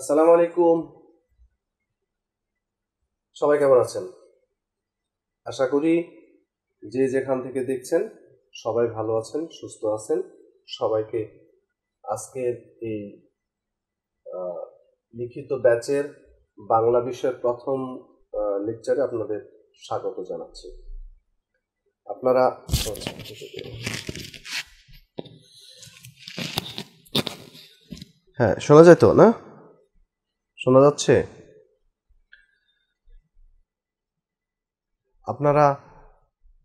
আসসালামু আলাইকুম সবাই কেমন আছেন আশা করি যে যেখান থেকে দেখছেন সবাই ভালো আছেন সুস্থ আছেন সবাইকে আজকের এই লিখিত ব্যাচের বাংলা বিষয়ের প্রথম লেকচারে আপনাদের স্বাগত জানাচ্ছি আপনারা হ্যাঁ শোনা যায় তো না শোনা যাচ্ছে আপনারা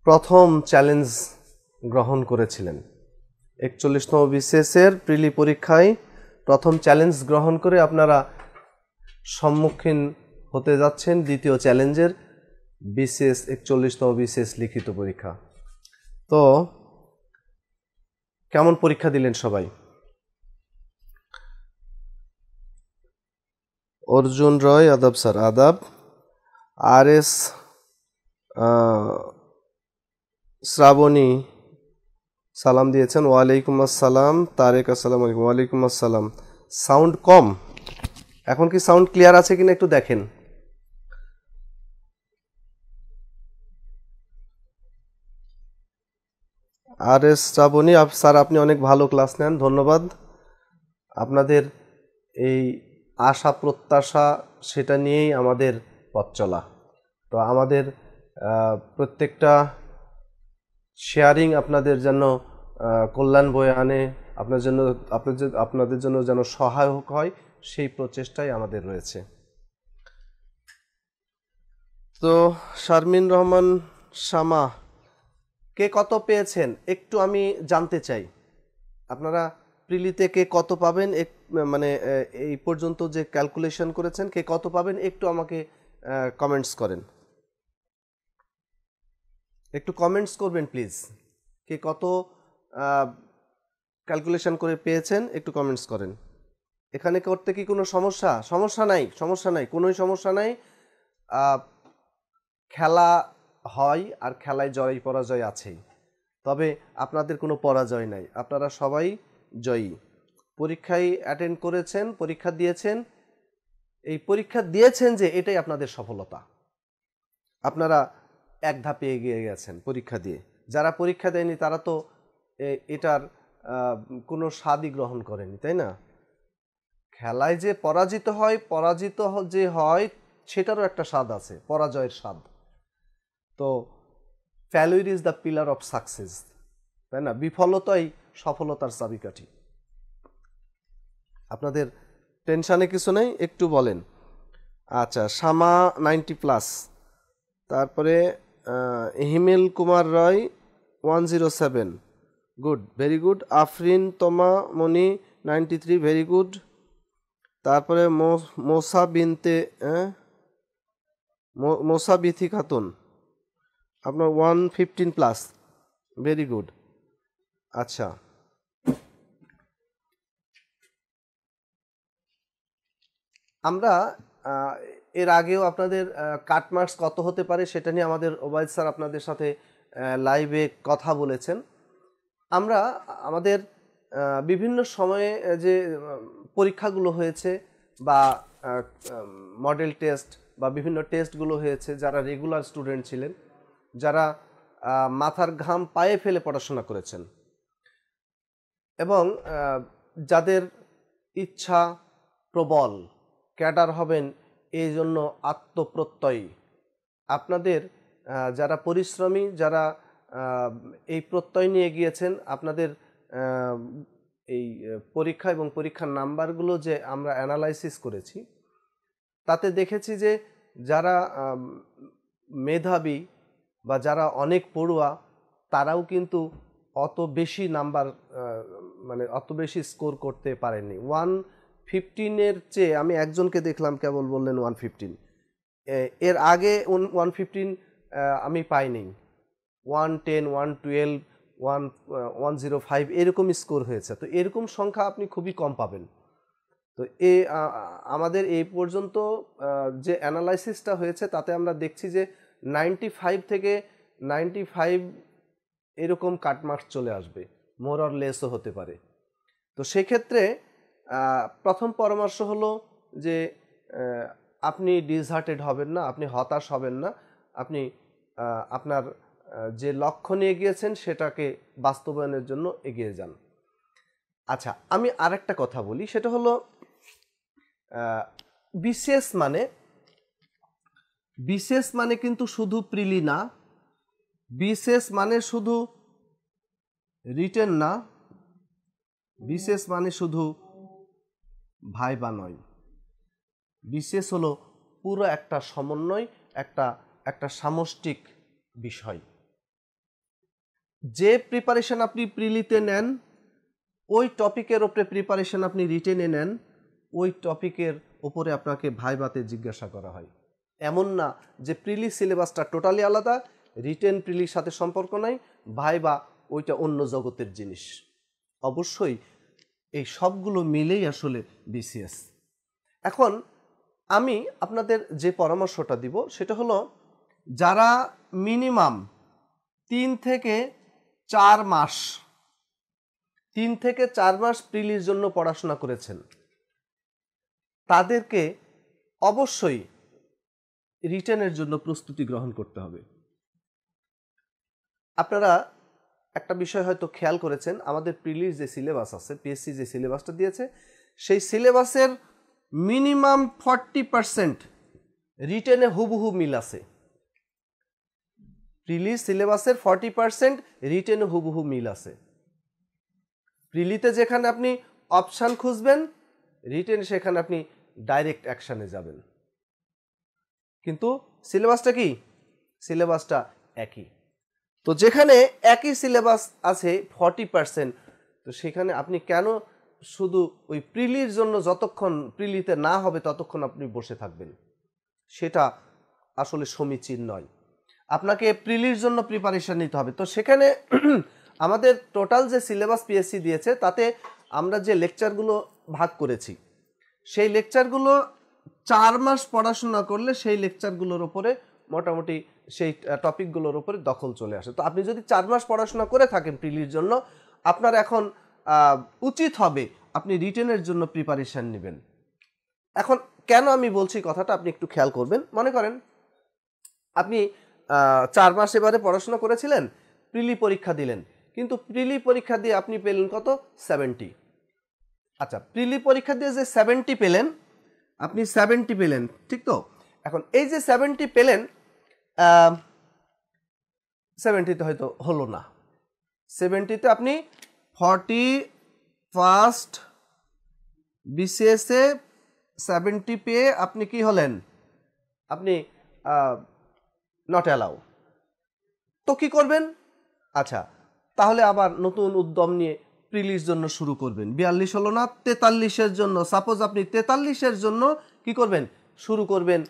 প্রথম চ্যালেঞ্জ গ্রহণ করেছিলেন একচল্লিশতম বিসিএসের প্রিলি পরীক্ষায় প্রথম চ্যালেঞ্জ গ্রহণ করে আপনারা সম্মুখীন হতে যাচ্ছেন দ্বিতীয় চ্যালেঞ্জের বিশেষ একচল্লিশতম বিশেষ লিখিত পরীক্ষা তো কেমন পরীক্ষা দিলেন সবাই অর্জুন রয় আদাব স্যার আদাব আর এস শ্রাবণী সালাম দিয়েছেন ওয়ালাইকুম আসসালাম তারেক আসসালাম আলাইকুম ওয়ালাইকুম আসসালাম সাউন্ড কম এখন কি সাউন্ড ক্লিয়ার আছে কিনা একটু দেখেন আর এস শ্রাবণী স্যার আপনি অনেক ভালো ক্লাস নেন ধন্যবাদ আপনাদের এই আশা প্রত্যাশা সেটা নিয়েই আমাদের পথ চলা তো আমাদের প্রত্যেকটা শেয়ারিং আপনাদের যেন কল্যাণ বয়ে আনে আপনার জন্য আপনাদের আপনাদের জন্য যেন সহায়ক হয় সেই প্রচেষ্টাই আমাদের রয়েছে তো শারমিন রহমান শামা কে কত পেয়েছেন একটু আমি জানতে চাই আপনারা প্রিলিতে কে কত পাবেন এক মানে এই পর্যন্ত যে ক্যালকুলেশন করেছেন কে কত পাবেন একটু আমাকে কমেন্টস করেন একটু কমেন্টস করবেন প্লিজ কে কত ক্যালকুলেশন করে পেয়েছেন একটু কমেন্টস করেন এখানে করতে কি কোনো সমস্যা সমস্যা নাই সমস্যা নাই কোনোই সমস্যা নাই খেলা হয় আর খেলায় জয় পরাজয় আছেই তবে আপনাদের কোনো পরাজয় নাই আপনারা সবাই জয়ী পরীক্ষায় অ্যাটেন্ড করেছেন পরীক্ষা দিয়েছেন এই পরীক্ষা দিয়েছেন যে এটাই আপনাদের সফলতা আপনারা এক ধাপে এগিয়ে গেছেন পরীক্ষা দিয়ে যারা পরীক্ষা দেয়নি তারা তো এটার কোনো স্বাদই গ্রহণ করেনি তাই না খেলায় যে পরাজিত হয় পরাজিত যে হয় সেটারও একটা স্বাদ আছে পরাজয়ের স্বাদ তো failure is the pillar of success তাই না বিফলতাই সফলতার চাবিকাঠি আপনাদের টেনশানে কিছু নেই একটু বলেন আচ্ছা শামা নাইনটি প্লাস তারপরে Himel Kumar Roy one zero seven good very good Afrin Toma Moni ninety three very good তারপরে মোসা বিনতে হ্যাঁ? মোসা বিথি খাতুন আপনার one fifteen plus very good আচ্ছা আমরা এর আগেও আপনাদের কাট মার্কস কত হতে পারে সেটা নিয়ে আমাদের ওবায়দ স্যার আপনাদের সাথে লাইভে কথা বলেছেন আমরা আমাদের বিভিন্ন সময়ে যে পরীক্ষাগুলো হয়েছে বা মডেল টেস্ট বা বিভিন্ন টেস্টগুলো হয়েছে যারা রেগুলার স্টুডেন্ট ছিলেন যারা মাথার ঘাম পায়ে ফেলে পড়াশোনা করেছেন এবং যাদের ইচ্ছা প্রবল ক্যাডার হবেন এই জন্য আত্মপ্রত্যয়ী আপনাদের যারা পরিশ্রমী যারা এই প্রত্যয় নিয়ে গিয়েছেন আপনাদের এই পরীক্ষা এবং পরীক্ষার নাম্বারগুলো যে আমরা অ্যানালাইসিস করেছি তাতে দেখেছি যে যারা মেধাবী বা যারা অনেক পড়ুয়া তারাও কিন্তু অত বেশি নাম্বার মানে অত বেশি স্কোর করতে পারেননি ওয়ান ফিফটিনের চেয়ে আমি একজনকে দেখলাম কেবল বললেন ওয়ান ফিফটিন এর আগে ওয়ান ফিফটিন আমি পাইনি one ten one twelve one one zero five এরকম স্কোর হয়েছে তো এরকম সংখ্যা আপনি খুবই কম পাবেন তো এ আমাদের এই পর্যন্ত যে অ্যানালাইসিসটা হয়েছে তাতে আমরা দেখছি যে নাইনটি ফাইভ থেকে নাইনটি ফাইভ এরকম কাটমার্ক চলে আসবে মোর লেসও হতে পারে তো সেক্ষেত্রে প্রথম পরামর্শ হলো যে আপনি ডিসহার্টেড হবেন না আপনি হতাশ হবেন না আপনি আপনার যে লক্ষ্য নিয়ে গিয়েছেন সেটাকে বাস্তবায়নের জন্য এগিয়ে যান আচ্ছা আমি আরেকটা কথা বলি সেটা হলো বিশেষ মানে বিশেষ মানে কিন্তু শুধু প্রিলি না বিশেষ মানে শুধু রিটেন না বিশেষ মানে শুধু বা নয় বিশেষ হলো পুরো একটা সমন্বয় একটা একটা সামষ্টিক বিষয় যে প্রিপারেশন আপনি প্রিলিতে নেন ওই টপিকের ওপরে প্রিপারেশন আপনি রিটেনে নেন ওই টপিকের ওপরে আপনাকে ভাইবাতে জিজ্ঞাসা করা হয় এমন না যে প্রিলি সিলেবাসটা টোটালি আলাদা রিটেন প্রিলির সাথে সম্পর্ক নাই ভাইবা ওইটা অন্য জগতের জিনিস অবশ্যই এই সবগুলো মিলেই আসলে বিসিএস এখন আমি আপনাদের যে পরামর্শটা দিব সেটা হলো যারা মিনিমাম তিন থেকে চার মাস তিন থেকে চার মাস প্রিলির জন্য পড়াশোনা করেছেন তাদেরকে অবশ্যই রিটার্নের জন্য প্রস্তুতি গ্রহণ করতে হবে আপনারা একটা বিষয় হয়তো খেয়াল করেছেন আমাদের প্রিলির যে সিলেবাস আছে পিএসসি যে সিলেবাসটা দিয়েছে সেই সিলেবাসের মিনিমাম ফর্টি পারসেন্ট রিটেনে হুবহু মিল আছে প্রিলি সিলেবাসের ফর্টি পারসেন্ট রিটেনে হুবহু মিল আছে প্রিলিতে যেখানে আপনি অপশান খুঁজবেন রিটেন সেখানে আপনি ডাইরেক্ট অ্যাকশানে যাবেন কিন্তু সিলেবাসটা কি সিলেবাসটা একই তো যেখানে একই সিলেবাস আছে ফর্টি পার্সেন্ট তো সেখানে আপনি কেন শুধু ওই প্রিলির জন্য যতক্ষণ প্রিলিতে না হবে ততক্ষণ আপনি বসে থাকবেন সেটা আসলে সমীচীন নয় আপনাকে প্রিলির জন্য প্রিপারেশান নিতে হবে তো সেখানে আমাদের টোটাল যে সিলেবাস পিএসসি দিয়েছে তাতে আমরা যে লেকচারগুলো ভাগ করেছি সেই লেকচারগুলো চার মাস পড়াশোনা করলে সেই লেকচারগুলোর ওপরে মোটামুটি সেই টপিকগুলোর উপরে দখল চলে আসে তো আপনি যদি চার মাস পড়াশোনা করে থাকেন প্রিলির জন্য আপনার এখন উচিত হবে আপনি রিটেনের জন্য প্রিপারেশান নেবেন এখন কেন আমি বলছি কথাটা আপনি একটু খেয়াল করবেন মনে করেন আপনি চার মাস এবারে পড়াশোনা করেছিলেন প্রিলি পরীক্ষা দিলেন কিন্তু প্রিলি পরীক্ষা দিয়ে আপনি পেলেন কত সেভেন্টি আচ্ছা প্রিলি পরীক্ষা দিয়ে যে সেভেন্টি পেলেন আপনি সেভেন্টি পেলেন ঠিক তো এখন এই যে সেভেন্টি পেলেন সেভেন্টিতে হয়তো হলো না সেভেন্টিতে আপনি ফর্টি ফার্স্ট বিসিএসে সেভেন্টি পেয়ে আপনি কি হলেন আপনি নট অ্যালাউ তো কী করবেন আচ্ছা তাহলে আবার নতুন উদ্যম নিয়ে প্রিলির জন্য শুরু করবেন বিয়াল্লিশ হলো না তেতাল্লিশের জন্য সাপোজ আপনি তেতাল্লিশের জন্য কি করবেন শুরু করবেন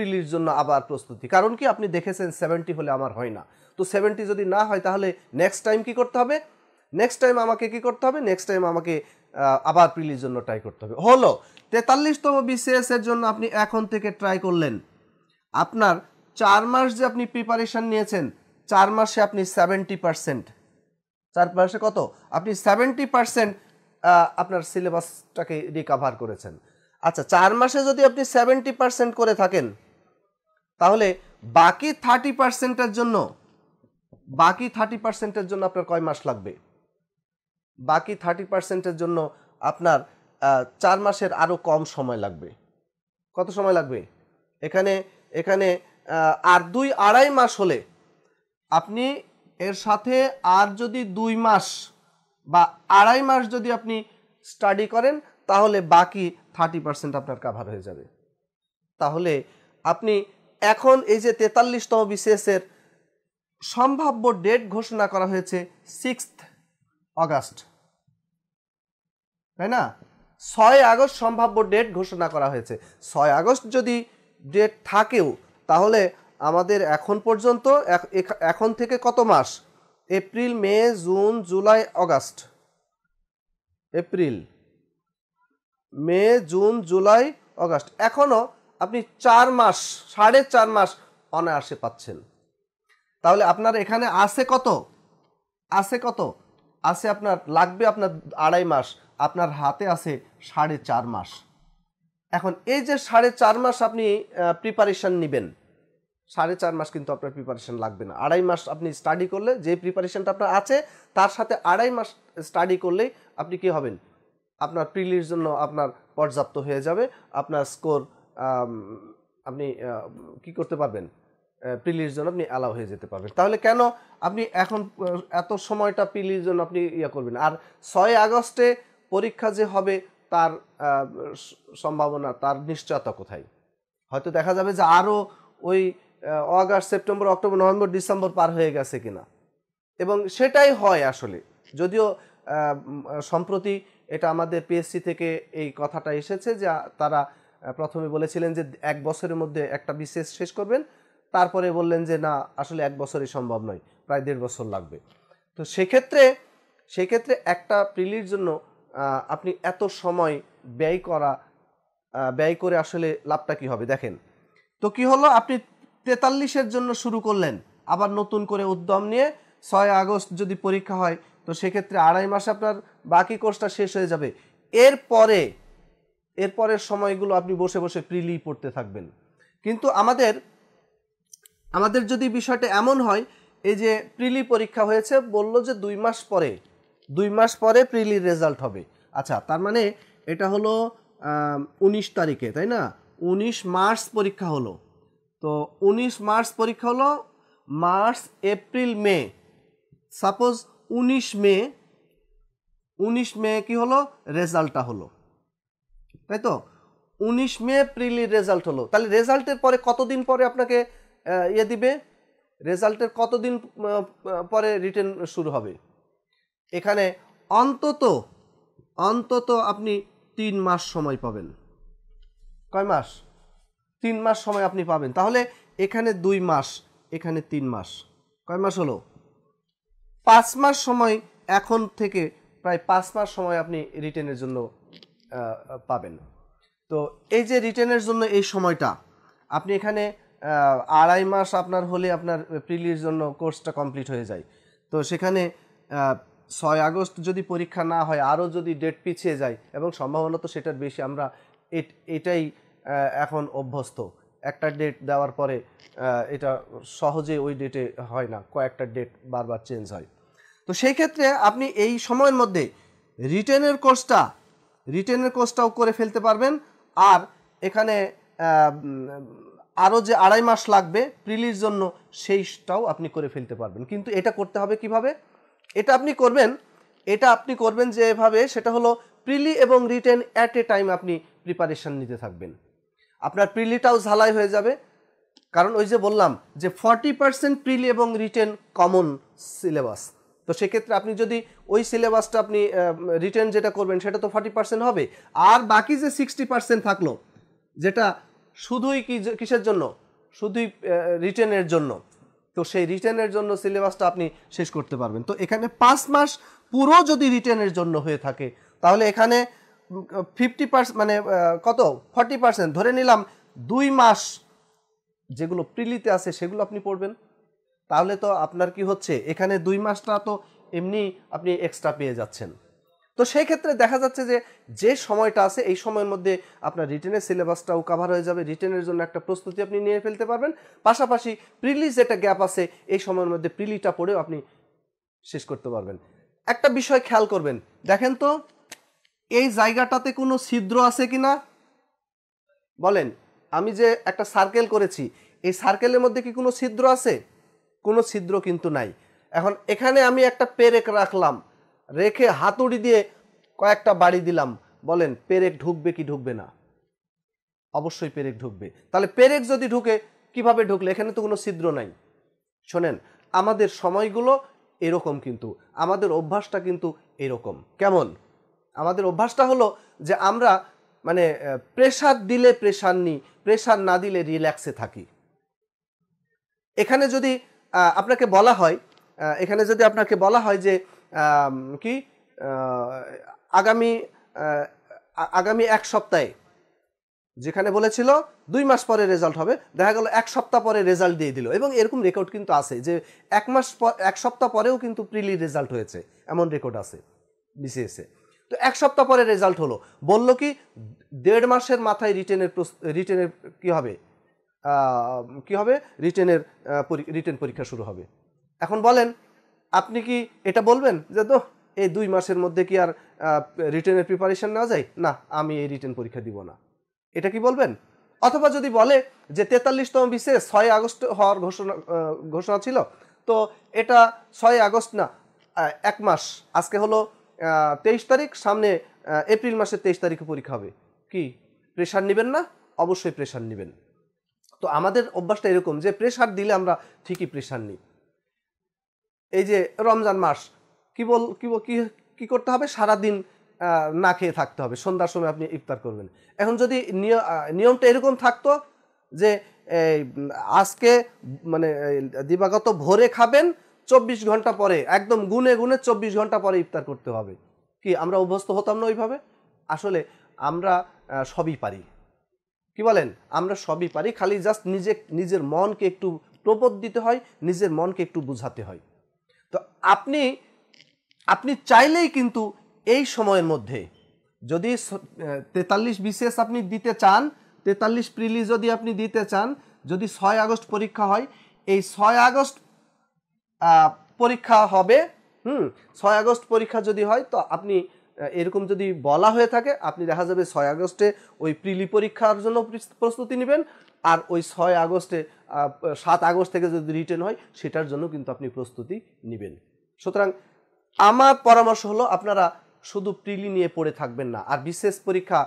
প্রিলির জন্য আবার প্রস্তুতি কারণ কি আপনি দেখেছেন সেভেন্টি হলে আমার হয় না তো সেভেন্টি যদি না হয় তাহলে নেক্সট টাইম কি করতে হবে নেক্সট টাইম আমাকে কি করতে হবে নেক্সট টাইম আমাকে আবার প্রিলির জন্য ট্রাই করতে হবে হলো তেতাল্লিশতম বিসিএসের জন্য আপনি এখন থেকে ট্রাই করলেন আপনার চার মাস যে আপনি প্রিপারেশান নিয়েছেন চার মাসে আপনি সেভেন্টি পারসেন্ট চার মাসে কত আপনি সেভেন্টি পারসেন্ট আপনার সিলেবাসটাকে রিকাভার করেছেন আচ্ছা চার মাসে যদি আপনি সেভেন্টি পারসেন্ট করে থাকেন তাহলে বাকি থার্টি পার্সেন্টের জন্য বাকি থার্টি পার্সেন্টের জন্য আপনার কয় মাস লাগবে বাকি থার্টি পার্সেন্টের জন্য আপনার চার মাসের আরও কম সময় লাগবে কত সময় লাগবে এখানে এখানে আর দুই আড়াই মাস হলে আপনি এর সাথে আর যদি দুই মাস বা আড়াই মাস যদি আপনি স্টাডি করেন তাহলে বাকি থার্টি পার্সেন্ট আপনার কাভার হয়ে যাবে তাহলে আপনি এখন এই যে তেতাল্লিশতম বিশেষের সম্ভাব্য ডেট ঘোষণা করা হয়েছে সিক্স অগাস্ট তাই না ছয় আগস্ট সম্ভাব্য ডেট ঘোষণা করা হয়েছে ছয় আগস্ট যদি ডেট থাকেও তাহলে আমাদের এখন পর্যন্ত এখন থেকে কত মাস April May June July August April May June July August এখনও আপনি চার মাস সাড়ে চার মাস অনায়াসে পাচ্ছেন তাহলে আপনার এখানে আছে কত আছে কত আছে আপনার লাগবে আপনার আড়াই মাস আপনার হাতে আছে সাড়ে চার মাস এখন এই যে সাড়ে চার মাস আপনি প্রিপারেশান নেবেন সাড়ে চার মাস কিন্তু আপনার প্রিপারেশান লাগবে না আড়াই মাস আপনি স্টাডি করলে যে প্রিপারেশানটা আপনার আছে তার সাথে আড়াই মাস স্টাডি করলেই আপনি কি হবেন আপনার প্রিলির জন্য আপনার পর্যাপ্ত হয়ে যাবে আপনার স্কোর আপনি কি করতে পারবেন প্রিলির জন্য আপনি অ্যালাউ হয়ে যেতে পারবেন তাহলে কেন আপনি এখন এত সময়টা প্রিলির জন্য আপনি ইয়া করবেন আর ছয় আগস্টে পরীক্ষা যে হবে তার সম্ভাবনা তার নিশ্চয়তা কোথায় হয়তো দেখা যাবে যে আরও ওই August September October November December পার হয়ে গেছে কিনা এবং সেটাই হয় আসলে যদিও সম্প্রতি এটা আমাদের পিএসসি থেকে এই কথাটা এসেছে যে তারা প্রথমে বলেছিলেন যে এক বছরের মধ্যে একটা বিশেষ শেষ করবেন তারপরে বললেন যে না আসলে এক বছরই সম্ভব নয় প্রায় দেড় বছর লাগবে তো সেক্ষেত্রে সেক্ষেত্রে একটা প্রিলির জন্য আপনি এত সময় ব্যয় করা ব্যয় করে আসলে লাভটা কী হবে দেখেন তো কি হলো আপনি তেতাল্লিশের জন্য শুরু করলেন আবার নতুন করে উদ্যম নিয়ে ছয় আগস্ট যদি পরীক্ষা হয় তো সেক্ষেত্রে আড়াই মাসে আপনার বাকি কোর্সটা শেষ হয়ে যাবে এরপরে এরপরের সময়গুলো আপনি বসে বসে ফ্রিলি পড়তে থাকবেন কিন্তু আমাদের আমাদের যদি বিষয়টা এমন হয় এই যে প্রিলি পরীক্ষা হয়েছে বলল যে দুই মাস পরে দুই মাস পরে প্রিলি রেজাল্ট হবে আচ্ছা তার মানে এটা হলো উনিশ তারিখে তাই না উনিশ মার্চ পরীক্ষা হলো তো উনিশ মার্চ পরীক্ষা হলো মার্চ এপ্রিল মে সাপোজ উনিশ মে উনিশ মে কি হলো রেজাল্টটা হলো তাই তো উনিশ মে প্রিলি রেজাল্ট হলো তাহলে রেজাল্টের পরে কতদিন পরে আপনাকে ইয়ে দিবে রেজাল্টের কতদিন পরে রিটার্ন শুরু হবে এখানে অন্তত অন্তত আপনি তিন মাস সময় পাবেন কয় মাস তিন মাস সময় আপনি পাবেন তাহলে এখানে দুই মাস এখানে তিন মাস কয় মাস হলো পাঁচ মাস সময় এখন থেকে প্রায় পাঁচ মাস সময় আপনি রিটার্নের জন্য পাবেন তো এই যে রিটার্নের জন্য এই সময়টা আপনি এখানে আড়াই মাস আপনার হলে আপনার প্রিলির জন্য কোর্সটা কমপ্লিট হয়ে যায় তো সেখানে ছয় আগস্ট যদি পরীক্ষা না হয় আরও যদি ডেট পিছিয়ে যায় এবং সম্ভাবনা তো সেটার বেশি আমরা এটাই এখন অভ্যস্ত একটা ডেট দেওয়ার পরে এটা সহজে ওই ডেটে হয় না কয়েকটা ডেট বারবার চেঞ্জ হয় তো সেই ক্ষেত্রে আপনি এই সময়ের মধ্যে রিটার্নের কোর্সটা রিটেনের কোর্সটাও করে ফেলতে পারবেন আর এখানে আরও যে আড়াই মাস লাগবে প্রিলির জন্য সেইটাও আপনি করে ফেলতে পারবেন কিন্তু এটা করতে হবে কিভাবে এটা আপনি করবেন এটা আপনি করবেন যেভাবে সেটা হলো প্রিলি এবং রিটেন অ্যাট এ টাইম আপনি প্রিপারেশান নিতে থাকবেন আপনার প্রিলিটাও ঝালাই হয়ে যাবে কারণ ওই যে বললাম যে ফর্টি পার্সেন্ট প্রিলি এবং রিটেন কমন সিলেবাস তো সেক্ষেত্রে আপনি যদি ওই সিলেবাসটা আপনি রিটার্ন যেটা করবেন সেটা তো ফর্টি পার্সেন্ট হবে আর বাকি যে সিক্সটি পার্সেন্ট থাকলো যেটা শুধুই কি কিসের জন্য শুধুই রিটার্নের জন্য তো সেই রিটার্নের জন্য সিলেবাসটা আপনি শেষ করতে পারবেন তো এখানে পাঁচ মাস পুরো যদি রিটার্নের জন্য হয়ে থাকে তাহলে এখানে ফিফটি পার্সেন্ট মানে কত ফর্টি পার্সেন্ট ধরে নিলাম দুই মাস যেগুলো প্রিলিতে আছে সেগুলো আপনি পড়বেন তাহলে তো আপনার কি হচ্ছে এখানে দুই মাসটা তো এমনি আপনি এক্সট্রা পেয়ে যাচ্ছেন তো সেই ক্ষেত্রে দেখা যাচ্ছে যে যে সময়টা আছে এই সময়ের মধ্যে আপনার রিটেনের সিলেবাসটাও কাভার হয়ে যাবে রিটেনের জন্য একটা প্রস্তুতি আপনি নিয়ে ফেলতে পারবেন পাশাপাশি প্রিলি যেটা গ্যাপ আছে এই সময়ের মধ্যে প্রিলিটা পড়েও আপনি শেষ করতে পারবেন একটা বিষয় খেয়াল করবেন দেখেন তো এই জায়গাটাতে কোনো ছিদ্র আছে কি না বলেন আমি যে একটা সার্কেল করেছি এই সার্কেলের মধ্যে কি কোনো ছিদ্র আছে কোনো ছিদ্র কিন্তু নাই এখন এখানে আমি একটা পেরেক রাখলাম রেখে হাতুড়ি দিয়ে কয়েকটা বাড়ি দিলাম বলেন পেরেক ঢুকবে কি ঢুকবে না অবশ্যই পেরেক ঢুকবে তাহলে পেরেক যদি ঢুকে কিভাবে ঢুকলে এখানে তো কোনো ছিদ্র নাই শোনেন আমাদের সময়গুলো এরকম কিন্তু আমাদের অভ্যাসটা কিন্তু এরকম কেমন আমাদের অভ্যাসটা হলো যে আমরা মানে প্রেশার দিলে প্রেশার নিই প্রেশার না দিলে রিল্যাক্সে থাকি এখানে যদি আপনাকে বলা হয় এখানে যদি আপনাকে বলা হয় যে কি আগামী আগামী এক সপ্তাহে যেখানে বলেছিল দুই মাস পরে রেজাল্ট হবে দেখা গেল এক সপ্তাহ পরে রেজাল্ট দিয়ে দিল এবং এরকম রেকর্ড কিন্তু আছে যে এক মাস পর এক সপ্তাহ পরেও কিন্তু প্রিলি রেজাল্ট হয়েছে এমন রেকর্ড আছে বিসিএসে তো এক সপ্তাহ পরে রেজাল্ট হলো বলল কি দেড় মাসের মাথায় রিটেনের রিটেনের কী হবে কি হবে রিটেনের রিটেন পরীক্ষা শুরু হবে এখন বলেন আপনি কি এটা বলবেন যে তো এই দুই মাসের মধ্যে কি আর রিটেনের প্রিপারেশান না যায় না আমি এই রিটেন পরীক্ষা দিব না এটা কি বলবেন অথবা যদি বলে যে তেতাল্লিশতম বিশ্বে ছয় আগস্ট হওয়ার ঘোষণা ঘোষণা ছিল তো এটা ছয় আগস্ট না এক মাস আজকে হলো তেইশ তারিখ সামনে এপ্রিল মাসের তেইশ তারিখে পরীক্ষা হবে কি প্রেশার নেবেন না অবশ্যই প্রেশার নেবেন তো আমাদের অভ্যাসটা এরকম যে প্রেশার দিলে আমরা ঠিকই প্রেশার নিই এই যে রমজান মাস কী বল কী কী করতে হবে সারাদিন না খেয়ে থাকতে হবে সন্ধ্যার সময় আপনি ইফতার করবেন এখন যদি নিয়মটা এরকম থাকতো যে আজকে মানে দিবাগত ভোরে খাবেন চব্বিশ ঘন্টা পরে একদম গুনে গুনে চব্বিশ ঘন্টা পরে ইফতার করতে হবে কি আমরা অভ্যস্ত হতাম না ওইভাবে আসলে আমরা সবই পারি কি বলেন আমরা সবই পারি খালি জাস্ট নিজে নিজের মনকে একটু প্রবোধ দিতে হয় নিজের মনকে একটু বুঝাতে হয় তো আপনি আপনি চাইলেই কিন্তু এই সময়ের মধ্যে যদি তেতাল্লিশ বিশেষ আপনি দিতে চান তেতাল্লিশ প্রিলি যদি আপনি দিতে চান যদি ছয় আগস্ট পরীক্ষা হয় এই ছয় আগস্ট পরীক্ষা হবে হুম ছয় আগস্ট পরীক্ষা যদি হয় তো আপনি এরকম যদি বলা হয়ে থাকে আপনি দেখা যাবে ছয় আগস্টে ওই প্রিলি পরীক্ষার জন্য প্রস্তুতি নেবেন আর ওই ছয় আগস্টে সাত আগস্ট থেকে যদি রিটেন হয় সেটার জন্য কিন্তু আপনি প্রস্তুতি নেবেন সুতরাং আমার পরামর্শ হলো আপনারা শুধু প্রিলি নিয়ে পড়ে থাকবেন না আর বিশেষ পরীক্ষা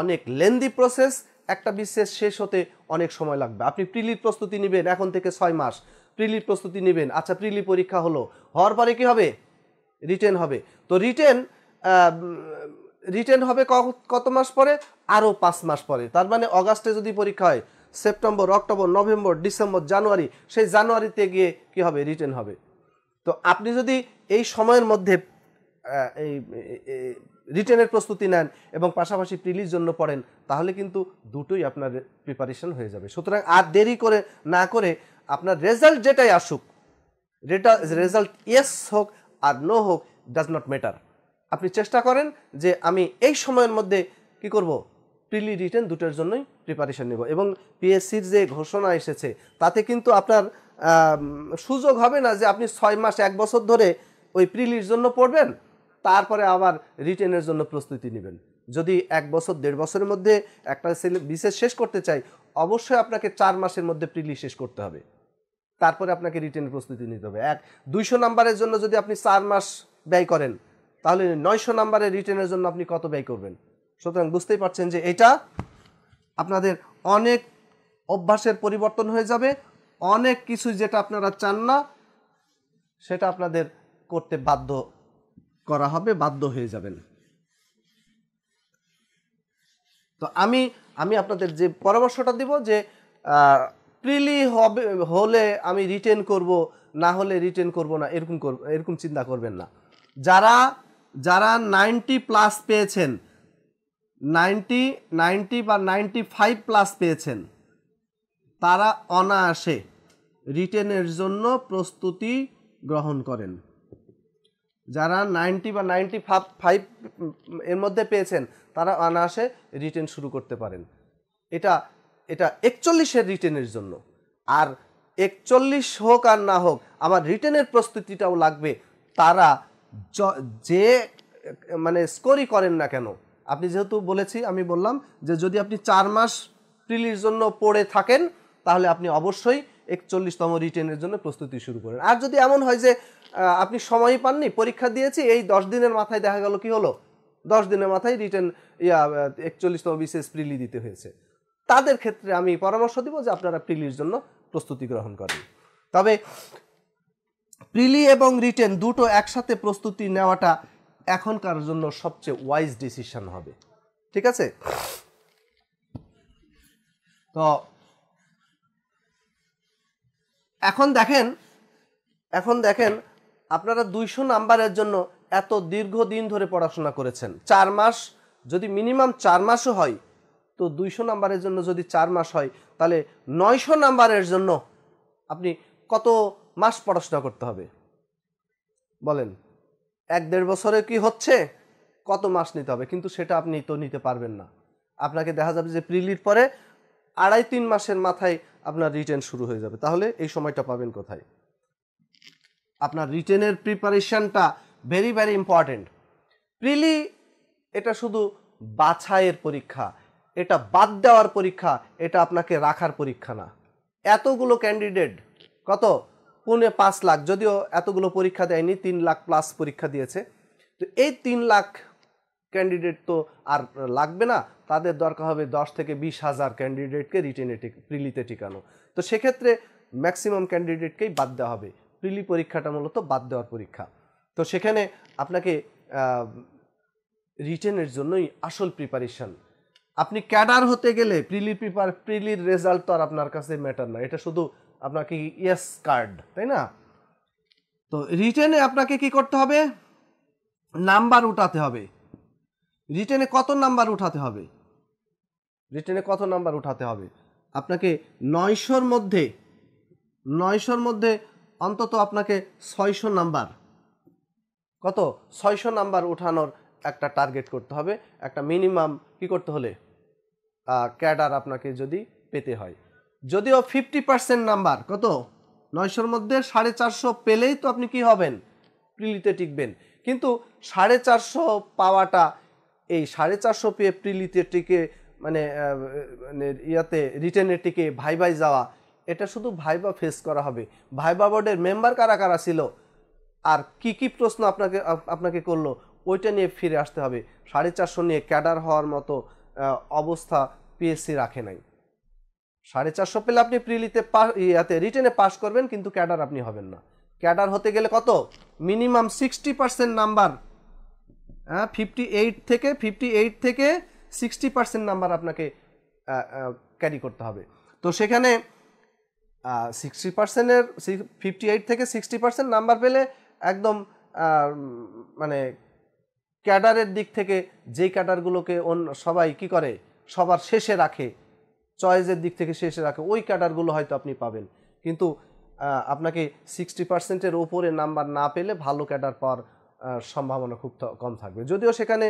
অনেক লেন্দি প্রসেস একটা বিশেষ শেষ হতে অনেক সময় লাগবে আপনি প্রিলির প্রস্তুতি নেবেন এখন থেকে ছয় মাস প্রিলির প্রস্তুতি নেবেন আচ্ছা প্রিলি পরীক্ষা হলো হওয়ার পরে কী হবে রিটেন হবে তো রিটেন রিটার্ন হবে কত মাস পরে আরও পাঁচ মাস পরে তার মানে অগাস্টে যদি পরীক্ষা হয় September October November December January সেই জানুয়ারিতে গিয়ে কি হবে রিটার্ন হবে তো আপনি যদি এই সময়ের মধ্যে এই রিটেনের প্রস্তুতি নেন এবং পাশাপাশি প্রিলির জন্য পড়েন তাহলে কিন্তু দুটোই আপনার প্রিপারেশন হয়ে যাবে সুতরাং আর দেরি করে না করে আপনার রেজাল্ট যেটাই আসুক রেজাল্ট ইয়েস হোক আর নো হোক ডাজ নট ম্যাটার আপনি চেষ্টা করেন যে আমি এই সময়ের মধ্যে কি করব প্রিলি রিটেন দুটোর জন্যই প্রিপারেশন নেব এবং পিএসসির যে ঘোষণা এসেছে তাতে কিন্তু আপনার সুযোগ হবে না যে আপনি ছয় মাস এক বছর ধরে ওই প্রিলির জন্য পড়বেন তারপরে আবার রিটেনের জন্য প্রস্তুতি নেবেন যদি এক বছর দেড় বছরের মধ্যে একটা সিলে বিশেষ শেষ করতে চাই অবশ্যই আপনাকে চার মাসের মধ্যে প্রিলি শেষ করতে হবে তারপরে আপনাকে রিটেনের প্রস্তুতি নিতে হবে এক দুইশো নাম্বারের জন্য যদি আপনি চার মাস ব্যয় করেন তাহলে নয়শো নাম্বারের রিটার্নের জন্য আপনি কত ব্যয় করবেন সুতরাং বুঝতেই পারছেন যে এটা আপনাদের অনেক অভ্যাসের পরিবর্তন হয়ে যাবে অনেক কিছু যেটা আপনারা চান না সেটা আপনাদের করতে বাধ্য করা হবে বাধ্য হয়ে যাবেন তো আমি আমি আপনাদের যে পরামর্শটা দিব যে প্রিলি হবে হলে আমি রিটেন করব না হলে রিটেন করব না এরকম এরকম চিন্তা করবেন না যারা যারা নাইনটি প্লাস পেয়েছেন নাইনটি নাইনটি বা নাইনটি ফাইভ প্লাস পেয়েছেন তারা অনায়াসে রিটেনের জন্য প্রস্তুতি গ্রহণ করেন যারা নাইনটি বা নাইনটি ফাইভ এর মধ্যে পেয়েছেন তারা অনায়াসে রিটেন শুরু করতে পারেন এটা এটা একচল্লিশের রিটেনের জন্য আর একচল্লিশ হোক আর না হোক আমার রিটেনের প্রস্তুতিটাও লাগবে তারা যে মানে স্কোরই করেন না কেন আপনি যেহেতু বলেছি আমি বললাম যে যদি আপনি চার মাস প্রিলির জন্য পড়ে থাকেন তাহলে আপনি অবশ্যই একচল্লিশতম রিটেনের জন্য প্রস্তুতি শুরু করেন আর যদি এমন হয় যে আপনি সময়ই পাননি পরীক্ষা দিয়েছি এই দশ দিনের মাথায় দেখা গেল কি হলো দশ দিনের মাথায় রিটেন ইয়া একচল্লিশতম বিশেষ প্রিলি দিতে হয়েছে তাদের ক্ষেত্রে আমি পরামর্শ দিব যে আপনারা প্রিলির জন্য প্রস্তুতি গ্রহণ করেন তবে প্রিলি এবং রিটেন দুটো একসাথে প্রস্তুতি নেওয়াটা এখনকার জন্য সবচেয়ে ওয়াইজ ডিসিশন হবে ঠিক আছে তো এখন দেখেন এখন দেখেন আপনারা দুইশো নাম্বারের জন্য এত দীর্ঘদিন ধরে পড়াশোনা করেছেন চার মাস যদি মিনিমাম চার মাসও হয় তো দুইশো নাম্বারের জন্য যদি চার মাস হয় তাহলে নয়শো নাম্বারের জন্য আপনি কত মাস পড়াশোনা করতে হবে বলেন এক দেড় বছরে কি হচ্ছে কত মাস নিতে হবে কিন্তু সেটা আপনি তো নিতে পারবেন না আপনাকে দেখা যাবে যে প্রিলির পরে আড়াই তিন মাসের মাথায় আপনার রিটেন শুরু হয়ে যাবে তাহলে এই সময়টা পাবেন কোথায় আপনার রিটেনের প্রিপারেশানটা ভেরি ভেরি ইম্পর্টেন্ট প্রিলি এটা শুধু বাছাইয়ের পরীক্ষা এটা বাদ দেওয়ার পরীক্ষা এটা আপনাকে রাখার পরীক্ষা না এতগুলো ক্যান্ডিডেট কত পৌনে পাঁচ লাখ যদিও এতগুলো পরীক্ষা দেয়নি তিন লাখ প্লাস পরীক্ষা দিয়েছে তো এই তিন লাখ ক্যান্ডিডেট তো আর লাগবে না তাদের দরকার হবে দশ থেকে বিশ হাজার ক্যান্ডিডেটকে রিটেনে প্রিলিতে টিকানো তো সেক্ষেত্রে ম্যাক্সিমাম ক্যান্ডিডেটকেই বাদ দেওয়া হবে প্রিলি পরীক্ষাটা মূলত বাদ দেওয়ার পরীক্ষা তো সেখানে আপনাকে রিটেনের জন্যই আসল প্রিপারেশান আপনি ক্যাডার হতে গেলে প্রিলি প্রিপার প্রিলির রেজাল্ট তো আর আপনার কাছে ম্যাটার না এটা শুধু আপনাকে ইয়েস কার্ড তাই না তো রিটেনে আপনাকে কি করতে হবে নাম্বার উঠাতে হবে রিটেনে কত নাম্বার উঠাতে হবে রিটেনে কত নাম্বার উঠাতে হবে আপনাকে নয়শোর মধ্যে নয়শোর মধ্যে অন্তত আপনাকে ছয়শো নাম্বার কত ছয়শো নাম্বার উঠানোর একটা টার্গেট করতে হবে একটা মিনিমাম কি করতে হলে ক্যাডার আপনাকে যদি পেতে হয় যদিও ফিফটি পার্সেন্ট নাম্বার কত নয়শোর মধ্যে সাড়ে চারশো পেলেই তো আপনি কি হবেন প্রিলিতে টিকবেন কিন্তু সাড়ে চারশো পাওয়াটা এই সাড়ে চারশো পেয়ে প্রিলিতে টিকে মানে মানে ইয়াতে রিটেনের টিকে ভাই যাওয়া এটা শুধু ভাইবা ফেস করা হবে ভাইবা বোর্ডের মেম্বার কারা কারা ছিল আর কি কি প্রশ্ন আপনাকে আপনাকে করলো ওইটা নিয়ে ফিরে আসতে হবে সাড়ে চারশো নিয়ে ক্যাডার হওয়ার মতো অবস্থা পিএসসি রাখে নাই সাড়ে চারশো পেলে আপনি প্রিলিতে ইয়াতে রিটেনে পাস করবেন কিন্তু ক্যাডার আপনি হবেন না ক্যাডার হতে গেলে কত মিনিমাম সিক্সটি পার্সেন্ট নাম্বার হ্যাঁ ফিফটি এইট থেকে ফিফটি এইট থেকে সিক্সটি পার্সেন্ট নাম্বার আপনাকে ক্যারি করতে হবে তো সেখানে সিক্সটি পার্সেন্টের ফিফটি এইট থেকে সিক্সটি পার্সেন্ট নাম্বার পেলে একদম মানে ক্যাডারের দিক থেকে যেই ক্যাডারগুলোকে অন্য সবাই কি করে সবার শেষে রাখে চয়েসের দিক থেকে শেষে রাখে ওই ক্যাডারগুলো হয়তো আপনি পাবেন কিন্তু আপনাকে সিক্সটি পার্সেন্টের ওপরে নাম্বার না পেলে ভালো ক্যাডার পাওয়ার সম্ভাবনা খুব কম থাকবে যদিও সেখানে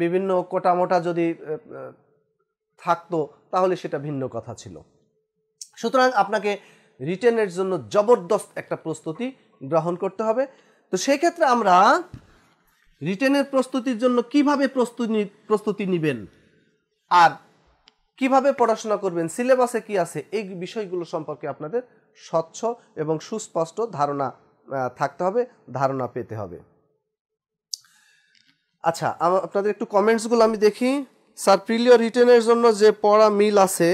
বিভিন্ন কোটামোটা যদি থাকতো তাহলে সেটা ভিন্ন কথা ছিল সুতরাং আপনাকে রিটেনের জন্য জবরদস্ত একটা প্রস্তুতি গ্রহণ করতে হবে তো সেক্ষেত্রে আমরা রিটেনের প্রস্তুতির জন্য কিভাবে প্রস্তুতি প্রস্তুতি নেবেন আর কিভাবে পড়াশোনা করবেন সিলেবাসে কি আছে এই বিষয়গুলো সম্পর্কে আপনাদের স্বচ্ছ এবং সুস্পষ্ট ধারণা থাকতে হবে ধারণা পেতে হবে আচ্ছা আপনাদের একটু কমেন্টসগুলো আমি দেখি স্যার প্রিলিয় রিটার্নের জন্য যে পড়া মিল আছে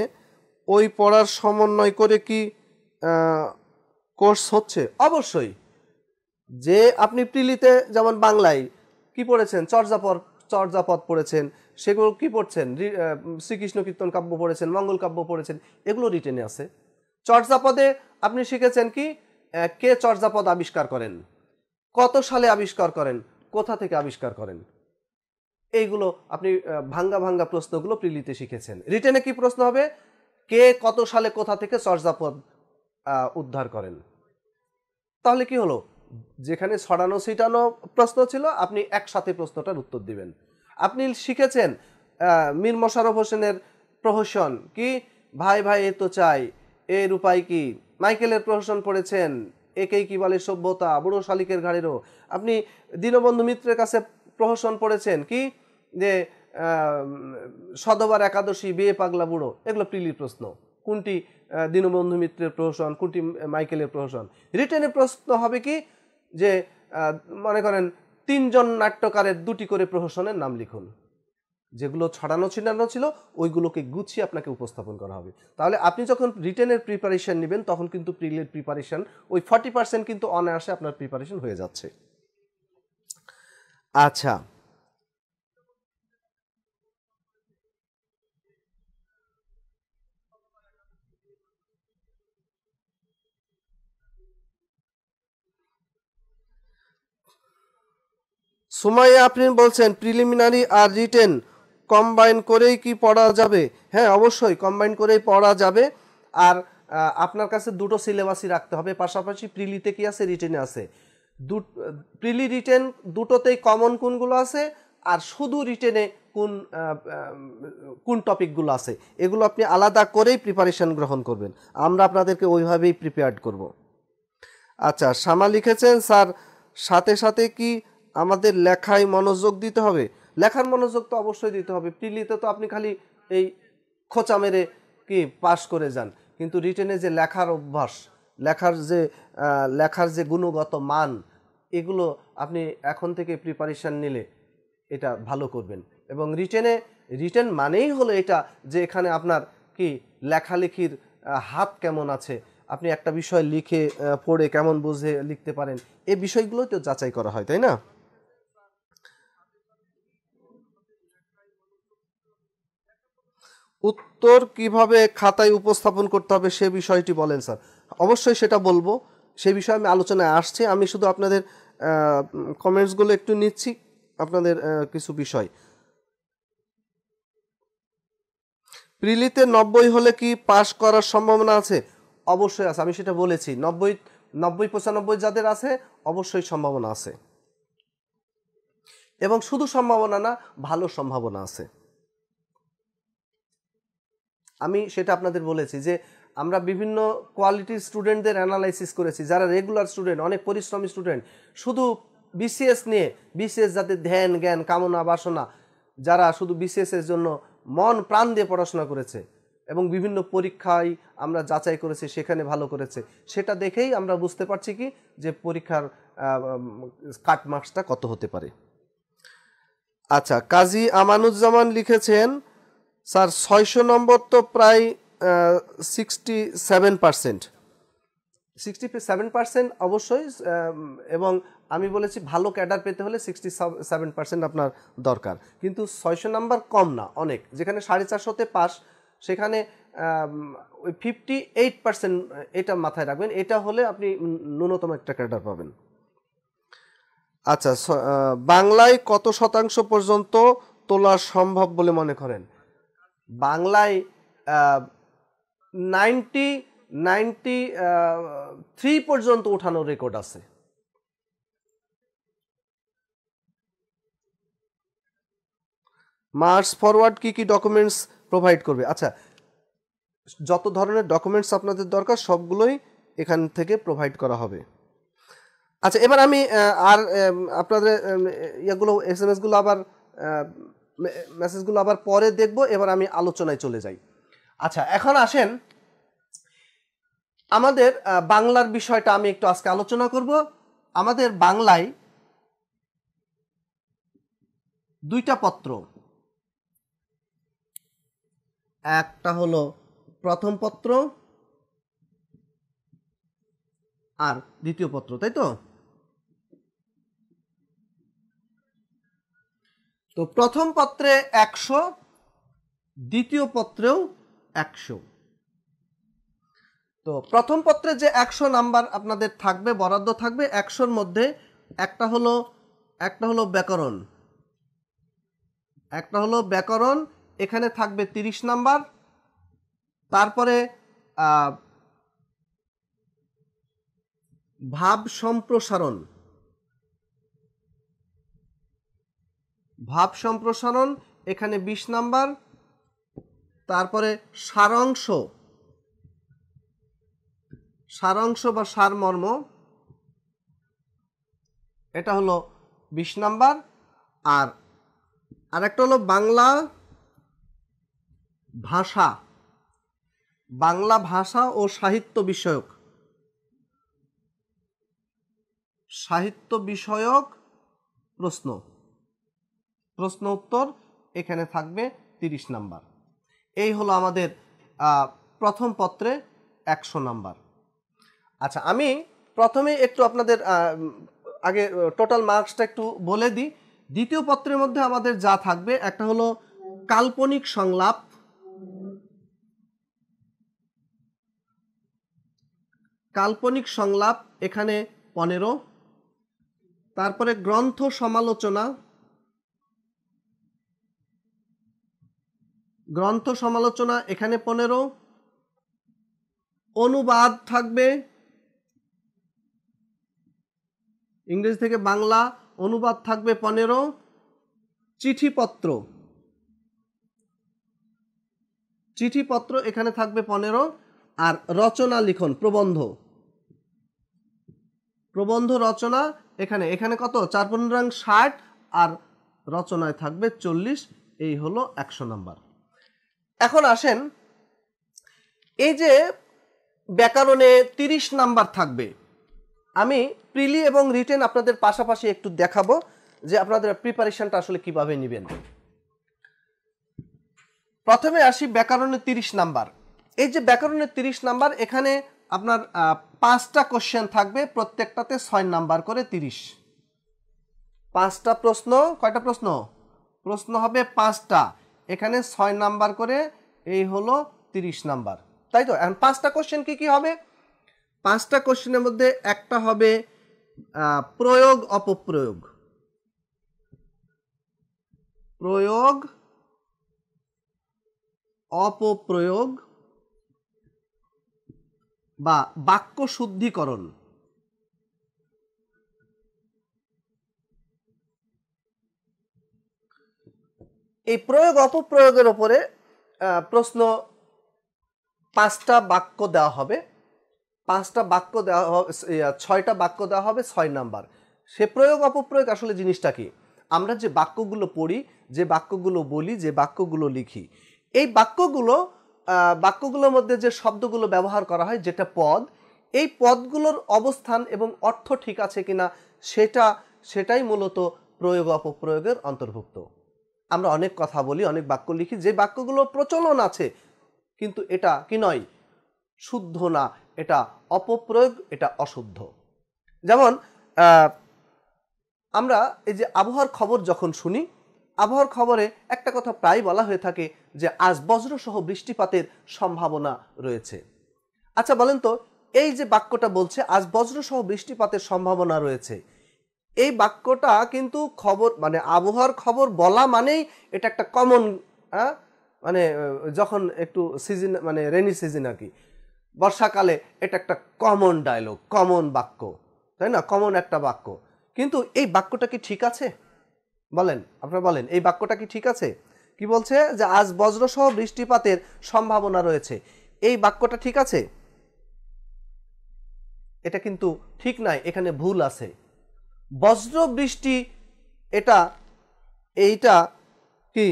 ওই পড়ার সমন্বয় করে কি কোর্স হচ্ছে অবশ্যই যে আপনি প্রিলিতে যেমন বাংলায় কি পড়েছেন চর্যাপদ চর্যাপদ পড়েছেন সেগুলো কি পড়ছেন শ্রীকৃষ্ণ কীর্তন কাব্য পড়েছেন মঙ্গল কাব্য পড়েছেন এগুলো রিটেনে আছে চর্যাপদে আপনি শিখেছেন কি কে চর্যাপদ আবিষ্কার করেন কত সালে আবিষ্কার করেন কোথা থেকে আবিষ্কার করেন এইগুলো আপনি ভাঙ্গা ভাঙ্গা প্রশ্নগুলো প্রিলিতে শিখেছেন রিটেনে কি প্রশ্ন হবে কে কত সালে কোথা থেকে চর্যাপদ উদ্ধার করেন তাহলে কি হলো যেখানে ছড়ানো ছিটানো প্রশ্ন ছিল আপনি একসাথে প্রশ্নটার উত্তর দিবেন আপনি শিখেছেন মীর মোশারফ হোসেনের প্রহসন কি ভাই ভাই এ তো চাই এর উপায় কি মাইকেলের প্রহসন পড়েছেন একেই কি বলে সভ্যতা বুড়ো শালিকের ঘাড়েরও আপনি দীনবন্ধু মিত্রের কাছে প্রহসন পড়েছেন কি যে সদবার একাদশী বিয়ে পাগলা বুড়ো এগুলো প্রিলি প্রশ্ন কোনটি দীনবন্ধু মিত্রের প্রহসন কোনটি মাইকেলের প্রহসন রিটেনের প্রশ্ন হবে কি যে মনে করেন তিনজন নাট্যকারের দুটি করে প্রহসনের নাম লিখুন যেগুলো ছড়ানো ছিনানো ছিল ওইগুলোকে গুছিয়ে আপনাকে উপস্থাপন করা হবে তাহলে আপনি যখন রিটেনের প্রিপারেশান নেবেন তখন কিন্তু প্রিলের প্রিপারেশান ওই ফর্টি পার্সেন্ট কিন্তু অনায়াসে আপনার প্রিপারেশন হয়ে যাচ্ছে আচ্ছা সময় আফরিন বলছেন প্রিলিমিনারি আর রিটেন কম্বাইন করেই কি পড়া যাবে হ্যাঁ অবশ্যই কম্বাইন করেই পড়া যাবে আর আপনার কাছে দুটো সিলেবাসই রাখতে হবে পাশাপাশি প্রিলিতে কি আছে রিটেনে আছে দু প্রিলি রিটেন দুটোতেই কমন কোনগুলো আছে আর শুধু রিটেনে কোন কোন টপিকগুলো আছে এগুলো আপনি আলাদা করেই প্রিপারেশান গ্রহণ করবেন আমরা আপনাদেরকে ওইভাবেই প্রিপেয়ার্ড করব আচ্ছা শ্যামা লিখেছেন স্যার সাথে সাথে কি আমাদের লেখায় মনোযোগ দিতে হবে লেখার মনোযোগ তো অবশ্যই দিতে হবে প্রিলিতে তো আপনি খালি এই খোঁচা মেরে কি পাশ করে যান কিন্তু রিটেনে যে লেখার অভ্যাস লেখার যে লেখার যে গুণগত মান এগুলো আপনি এখন থেকে প্রিপারেশান নিলে এটা ভালো করবেন এবং রিটেনে রিটেন মানেই হলো এটা যে এখানে আপনার কি লেখালেখির হাত কেমন আছে আপনি একটা বিষয় লিখে পড়ে কেমন বুঝে লিখতে পারেন এ বিষয়গুলোই তো যাচাই করা হয় তাই না উত্তর কিভাবে খাতায় উপস্থাপন করতে হবে সে বিষয়টি বলেন স্যার অবশ্যই সেটা বলবো সে বিষয়ে আমি আলোচনায় আসছি আমি শুধু আপনাদের কমেন্টসগুলো একটু নিচ্ছি আপনাদের কিছু বিষয় প্রিলিতে নব্বই হলে কি পাশ করার সম্ভাবনা আছে অবশ্যই আছে আমি সেটা বলেছি নব্বই নব্বই পঁচানব্বই যাদের আছে অবশ্যই সম্ভাবনা আছে এবং শুধু সম্ভাবনা না ভালো সম্ভাবনা আছে আমি সেটা আপনাদের বলেছি যে আমরা বিভিন্ন কোয়ালিটির স্টুডেন্টদের অ্যানালাইসিস করেছি যারা রেগুলার স্টুডেন্ট অনেক পরিশ্রমী স্টুডেন্ট শুধু বিসিএস নিয়ে বিসিএস যাতে ধ্যান জ্ঞান কামনা বাসনা যারা শুধু বিসিএসের জন্য মন প্রাণ দিয়ে পড়াশোনা করেছে এবং বিভিন্ন পরীক্ষায় আমরা যাচাই করেছি সেখানে ভালো করেছে সেটা দেখেই আমরা বুঝতে পারছি কি যে পরীক্ষার কাট মার্কসটা কত হতে পারে আচ্ছা কাজী আমানুজ্জামান লিখেছেন স্যার ছয়শো নম্বর তো প্রায় sixty seven percent sixty seven percent অবশ্যই এবং আমি বলেছি ভালো ক্যাডার পেতে হলে সিক্সটি সেভেন পার্সেন্ট আপনার দরকার কিন্তু ছয়শো নাম্বার কম না অনেক যেখানে সাড়ে চারশোতে পাস সেখানে ওই ফিফটি এইট পার্সেন্ট এটা মাথায় রাখবেন এটা হলে আপনি ন্যূনতম একটা ক্যাডার পাবেন আচ্ছা বাংলায় কত শতাংশ পর্যন্ত তোলা সম্ভব বলে মনে করেন বাংলায় নাইনটি নাইনটি থ্রি পর্যন্ত ওঠানোর রেকর্ড আছে মার্চ ফরওয়ার্ড কি কি ডকুমেন্টস প্রোভাইড করবে আচ্ছা যত ধরনের ডকুমেন্টস আপনাদের দরকার সবগুলোই এখান থেকে প্রোভাইড করা হবে আচ্ছা এবার আমি আর আপনাদের ইয়েগুলো এস এম এসগুলো আবার মেসেজগুলো আবার পরে দেখব এবার আমি আলোচনায় চলে যাই আচ্ছা এখন আসেন আমাদের বাংলার বিষয়টা আমি একটু আজকে আলোচনা করব আমাদের বাংলায় দুইটা পত্র একটা হলো প্রথম পত্র আর দ্বিতীয় পত্র তাই তো তো প্রথম পত্রে একশো দ্বিতীয় পত্রেও একশো তো প্রথম পত্রে যে একশো নাম্বার আপনাদের থাকবে বরাদ্দ থাকবে একশোর মধ্যে একটা হলো একটা হলো ব্যাকরণ একটা হলো ব্যাকরণ এখানে থাকবে তিরিশ নাম্বার তারপরে ভাব সম্প্রসারণ ভাব সম্প্রসারণ এখানে ২০ নাম্বার তারপরে সারাংশ সারাংশ বা সারমর্ম এটা হলো ২০ নাম্বার আর আরেকটা হলো বাংলা ভাষা বাংলা ভাষা ও সাহিত্য বিষয়ক সাহিত্য বিষয়ক প্রশ্ন প্রশ্ন উত্তর এখানে থাকবে 30 নাম্বার এই হলো আমাদের প্রথম পত্রে একশো নাম্বার আচ্ছা আমি প্রথমে একটু আপনাদের আগে টোটাল মার্কসটা একটু বলে দিই দ্বিতীয় পত্রের মধ্যে আমাদের যা থাকবে একটা হলো কাল্পনিক সংলাপ কাল্পনিক সংলাপ এখানে পনেরো তারপরে গ্রন্থ সমালোচনা গ্রন্থ সমালোচনা এখানে পনেরো অনুবাদ থাকবে ইংরেজি থেকে বাংলা অনুবাদ থাকবে পনেরো চিঠিপত্র চিঠিপত্র এখানে থাকবে পনেরো আর রচনা লিখন প্রবন্ধ প্রবন্ধ রচনা এখানে এখানে কত চার পনেরো ষাট আর রচনায় থাকবে চল্লিশ এই হলো একশো নাম্বার এখন আসেন এই যে ব্যাকরণে তিরিশ নাম্বার থাকবে আমি প্রিলি এবং রিটেন আপনাদের পাশাপাশি একটু দেখাবো যে আপনাদের প্রিপারেশনটা আসলে কিভাবে নেবেন প্রথমে আসি ব্যাকরণে তিরিশ নাম্বার এই যে ব্যাকরণের তিরিশ নাম্বার এখানে আপনার পাঁচটা কোশ্চেন থাকবে প্রত্যেকটাতে ছয় নাম্বার করে তিরিশ পাঁচটা প্রশ্ন কয়টা প্রশ্ন প্রশ্ন হবে পাঁচটা এখানে ছয় নাম্বার করে এই হলো তিরিশ নাম্বার তাই তো এখন পাঁচটা কোশ্চেন কি কি হবে পাঁচটা কোশ্চেনের মধ্যে একটা হবে প্রয়োগ অপপ্রয়োগ প্রয়োগ অপপ্রয়োগ বা বাক্য শুদ্ধিকরণ এই প্রয়োগ অপপ্রয়োগের ওপরে প্রশ্ন পাঁচটা বাক্য দেওয়া হবে পাঁচটা বাক্য দেওয়া ছয়টা বাক্য দেওয়া হবে ছয় নাম্বার সে প্রয়োগ অপপ্রয়োগ আসলে জিনিসটা কি আমরা যে বাক্যগুলো পড়ি যে বাক্যগুলো বলি যে বাক্যগুলো লিখি এই বাক্যগুলো বাক্যগুলোর মধ্যে যে শব্দগুলো ব্যবহার করা হয় যেটা পদ এই পদগুলোর অবস্থান এবং অর্থ ঠিক আছে কিনা সেটা সেটাই মূলত প্রয়োগ অপপ্রয়োগের অন্তর্ভুক্ত আমরা অনেক কথা বলি অনেক বাক্য লিখি যে বাক্যগুলো প্রচলন আছে কিন্তু এটা কি নয় শুদ্ধ না এটা অপপ্রয়োগ এটা অশুদ্ধ যেমন আমরা এই যে আবহাওয়ার খবর যখন শুনি আবহাওয়ার খবরে একটা কথা প্রায় বলা হয়ে থাকে যে আজ বজ্রসহ বৃষ্টিপাতের সম্ভাবনা রয়েছে আচ্ছা বলেন তো এই যে বাক্যটা বলছে আজ বজ্রসহ বৃষ্টিপাতের সম্ভাবনা রয়েছে এই বাক্যটা কিন্তু খবর মানে আবহাওয়ার খবর বলা মানেই এটা একটা কমন হ্যাঁ? মানে যখন একটু সিজন মানে রেনি সিজন আর কি বর্ষাকালে এটা একটা কমন ডায়লগ কমন বাক্য তাই না কমন একটা বাক্য কিন্তু এই বাক্যটা কি ঠিক আছে বলেন আপনারা বলেন এই বাক্যটা কি ঠিক আছে কি বলছে যে আজ বজ্রসহ বৃষ্টিপাতের সম্ভাবনা রয়েছে এই বাক্যটা ঠিক আছে এটা কিন্তু ঠিক নাই এখানে ভুল আছে বজ্র বৃষ্টি এটা এইটা কি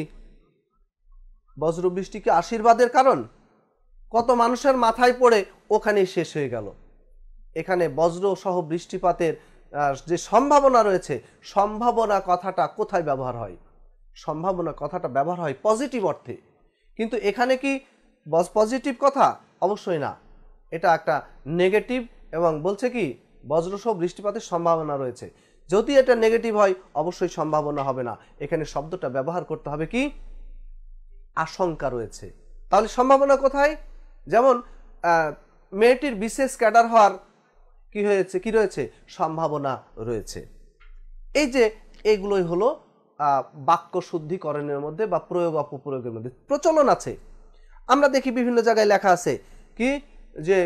বজ্র বৃষ্টি কি আশীর্বাদের কারণ কত মানুষের মাথায় পড়ে ওখানেই শেষ হয়ে গেল এখানে বজ্র সহ বৃষ্টিপাতের যে সম্ভাবনা রয়েছে সম্ভাবনা কথাটা কোথায় ব্যবহার হয় সম্ভাবনা কথাটা ব্যবহার হয় পজিটিভ অর্থে কিন্তু এখানে কি পজিটিভ কথা অবশ্যই না এটা একটা নেগেটিভ এবং বলছে কি বজ্রসহ বৃষ্টিপাতের সম্ভাবনা রয়েছে যদি এটা নেগেটিভ হয় অবশ্যই সম্ভাবনা হবে না এখানে শব্দটা ব্যবহার করতে হবে কি আশঙ্কা রয়েছে তাহলে সম্ভাবনা কোথায় যেমন মেয়েটির বিশেষ ক্যাডার হওয়ার কি হয়েছে কি রয়েছে সম্ভাবনা রয়েছে এই যে এগুলোই হলো বাক্য শুদ্ধিকরণের মধ্যে বা প্রয়োগ অপপ্রয়োগের মধ্যে প্রচলন আছে আমরা দেখি বিভিন্ন জায়গায় লেখা আছে কি যে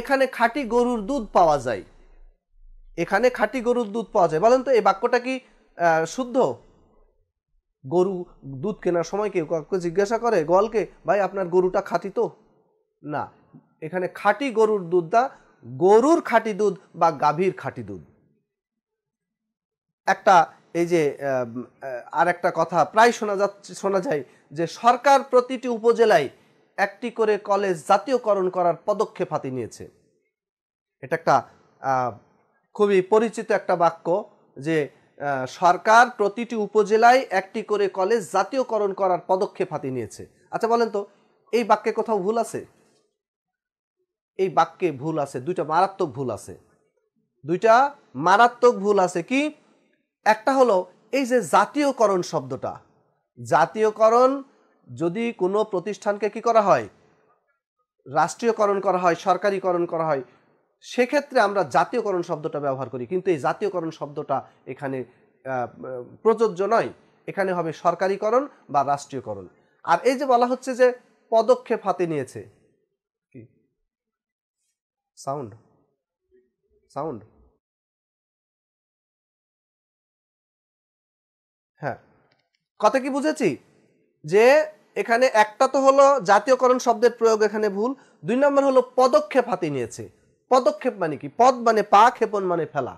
এখানে খাঁটি গরুর দুধ পাওয়া যায় এখানে খাঁটি গরুর দুধ পাওয়া যায় বলেন তো এই বাক্যটা কি শুদ্ধ গরু দুধ কেনার সময় কেউ কাউকে জিজ্ঞাসা করে গলকে ভাই আপনার গরুটা খাঁটি তো না এখানে খাঁটি গরুর দুধ দা গরুর খাঁটি দুধ বা গাভীর খাঁটি দুধ একটা এই যে আর একটা কথা প্রায় শোনা যাচ্ছে শোনা যায় যে সরকার প্রতিটি উপজেলায় একটি করে কলেজ জাতীয়করণ করার পদক্ষেপ হাতে নিয়েছে এটা একটা খুবই পরিচিত একটা বাক্য যে সরকার প্রতিটি উপজেলায় একটি করে কলেজ জাতীয়করণ করার পদক্ষেপ হাতে নিয়েছে আচ্ছা বলেন তো এই বাক্যে কোথাও ভুল আছে এই বাক্যে ভুল আছে দুইটা মারাত্মক ভুল আছে দুইটা মারাত্মক ভুল আছে কি একটা হলো এই যে জাতীয়করণ শব্দটা জাতীয়করণ যদি কোনো প্রতিষ্ঠানকে কি করা হয় রাষ্ট্রীয়করণ করা হয় সরকারিকরণ করা হয় সেক্ষেত্রে আমরা জাতীয়করণ শব্দটা ব্যবহার করি কিন্তু এই জাতীয়করণ শব্দটা এখানে প্রযোজ্য নয় এখানে হবে সরকারিকরণ বা রাষ্ট্রীয়করণ আর এই যে বলা হচ্ছে যে পদক্ষেপ হাতে নিয়েছে কি সাউন্ড সাউন্ড হ্যাঁ কথা কি বুঝেছি যে এখানে একটা তো হলো জাতীয়করণ শব্দের প্রয়োগ এখানে ভুল দুই নম্বর হলো পদক্ষেপ হাতে নিয়েছে পদক্ষেপ মানে কি পদ মানে পা ক্ষেপণ মানে ফেলা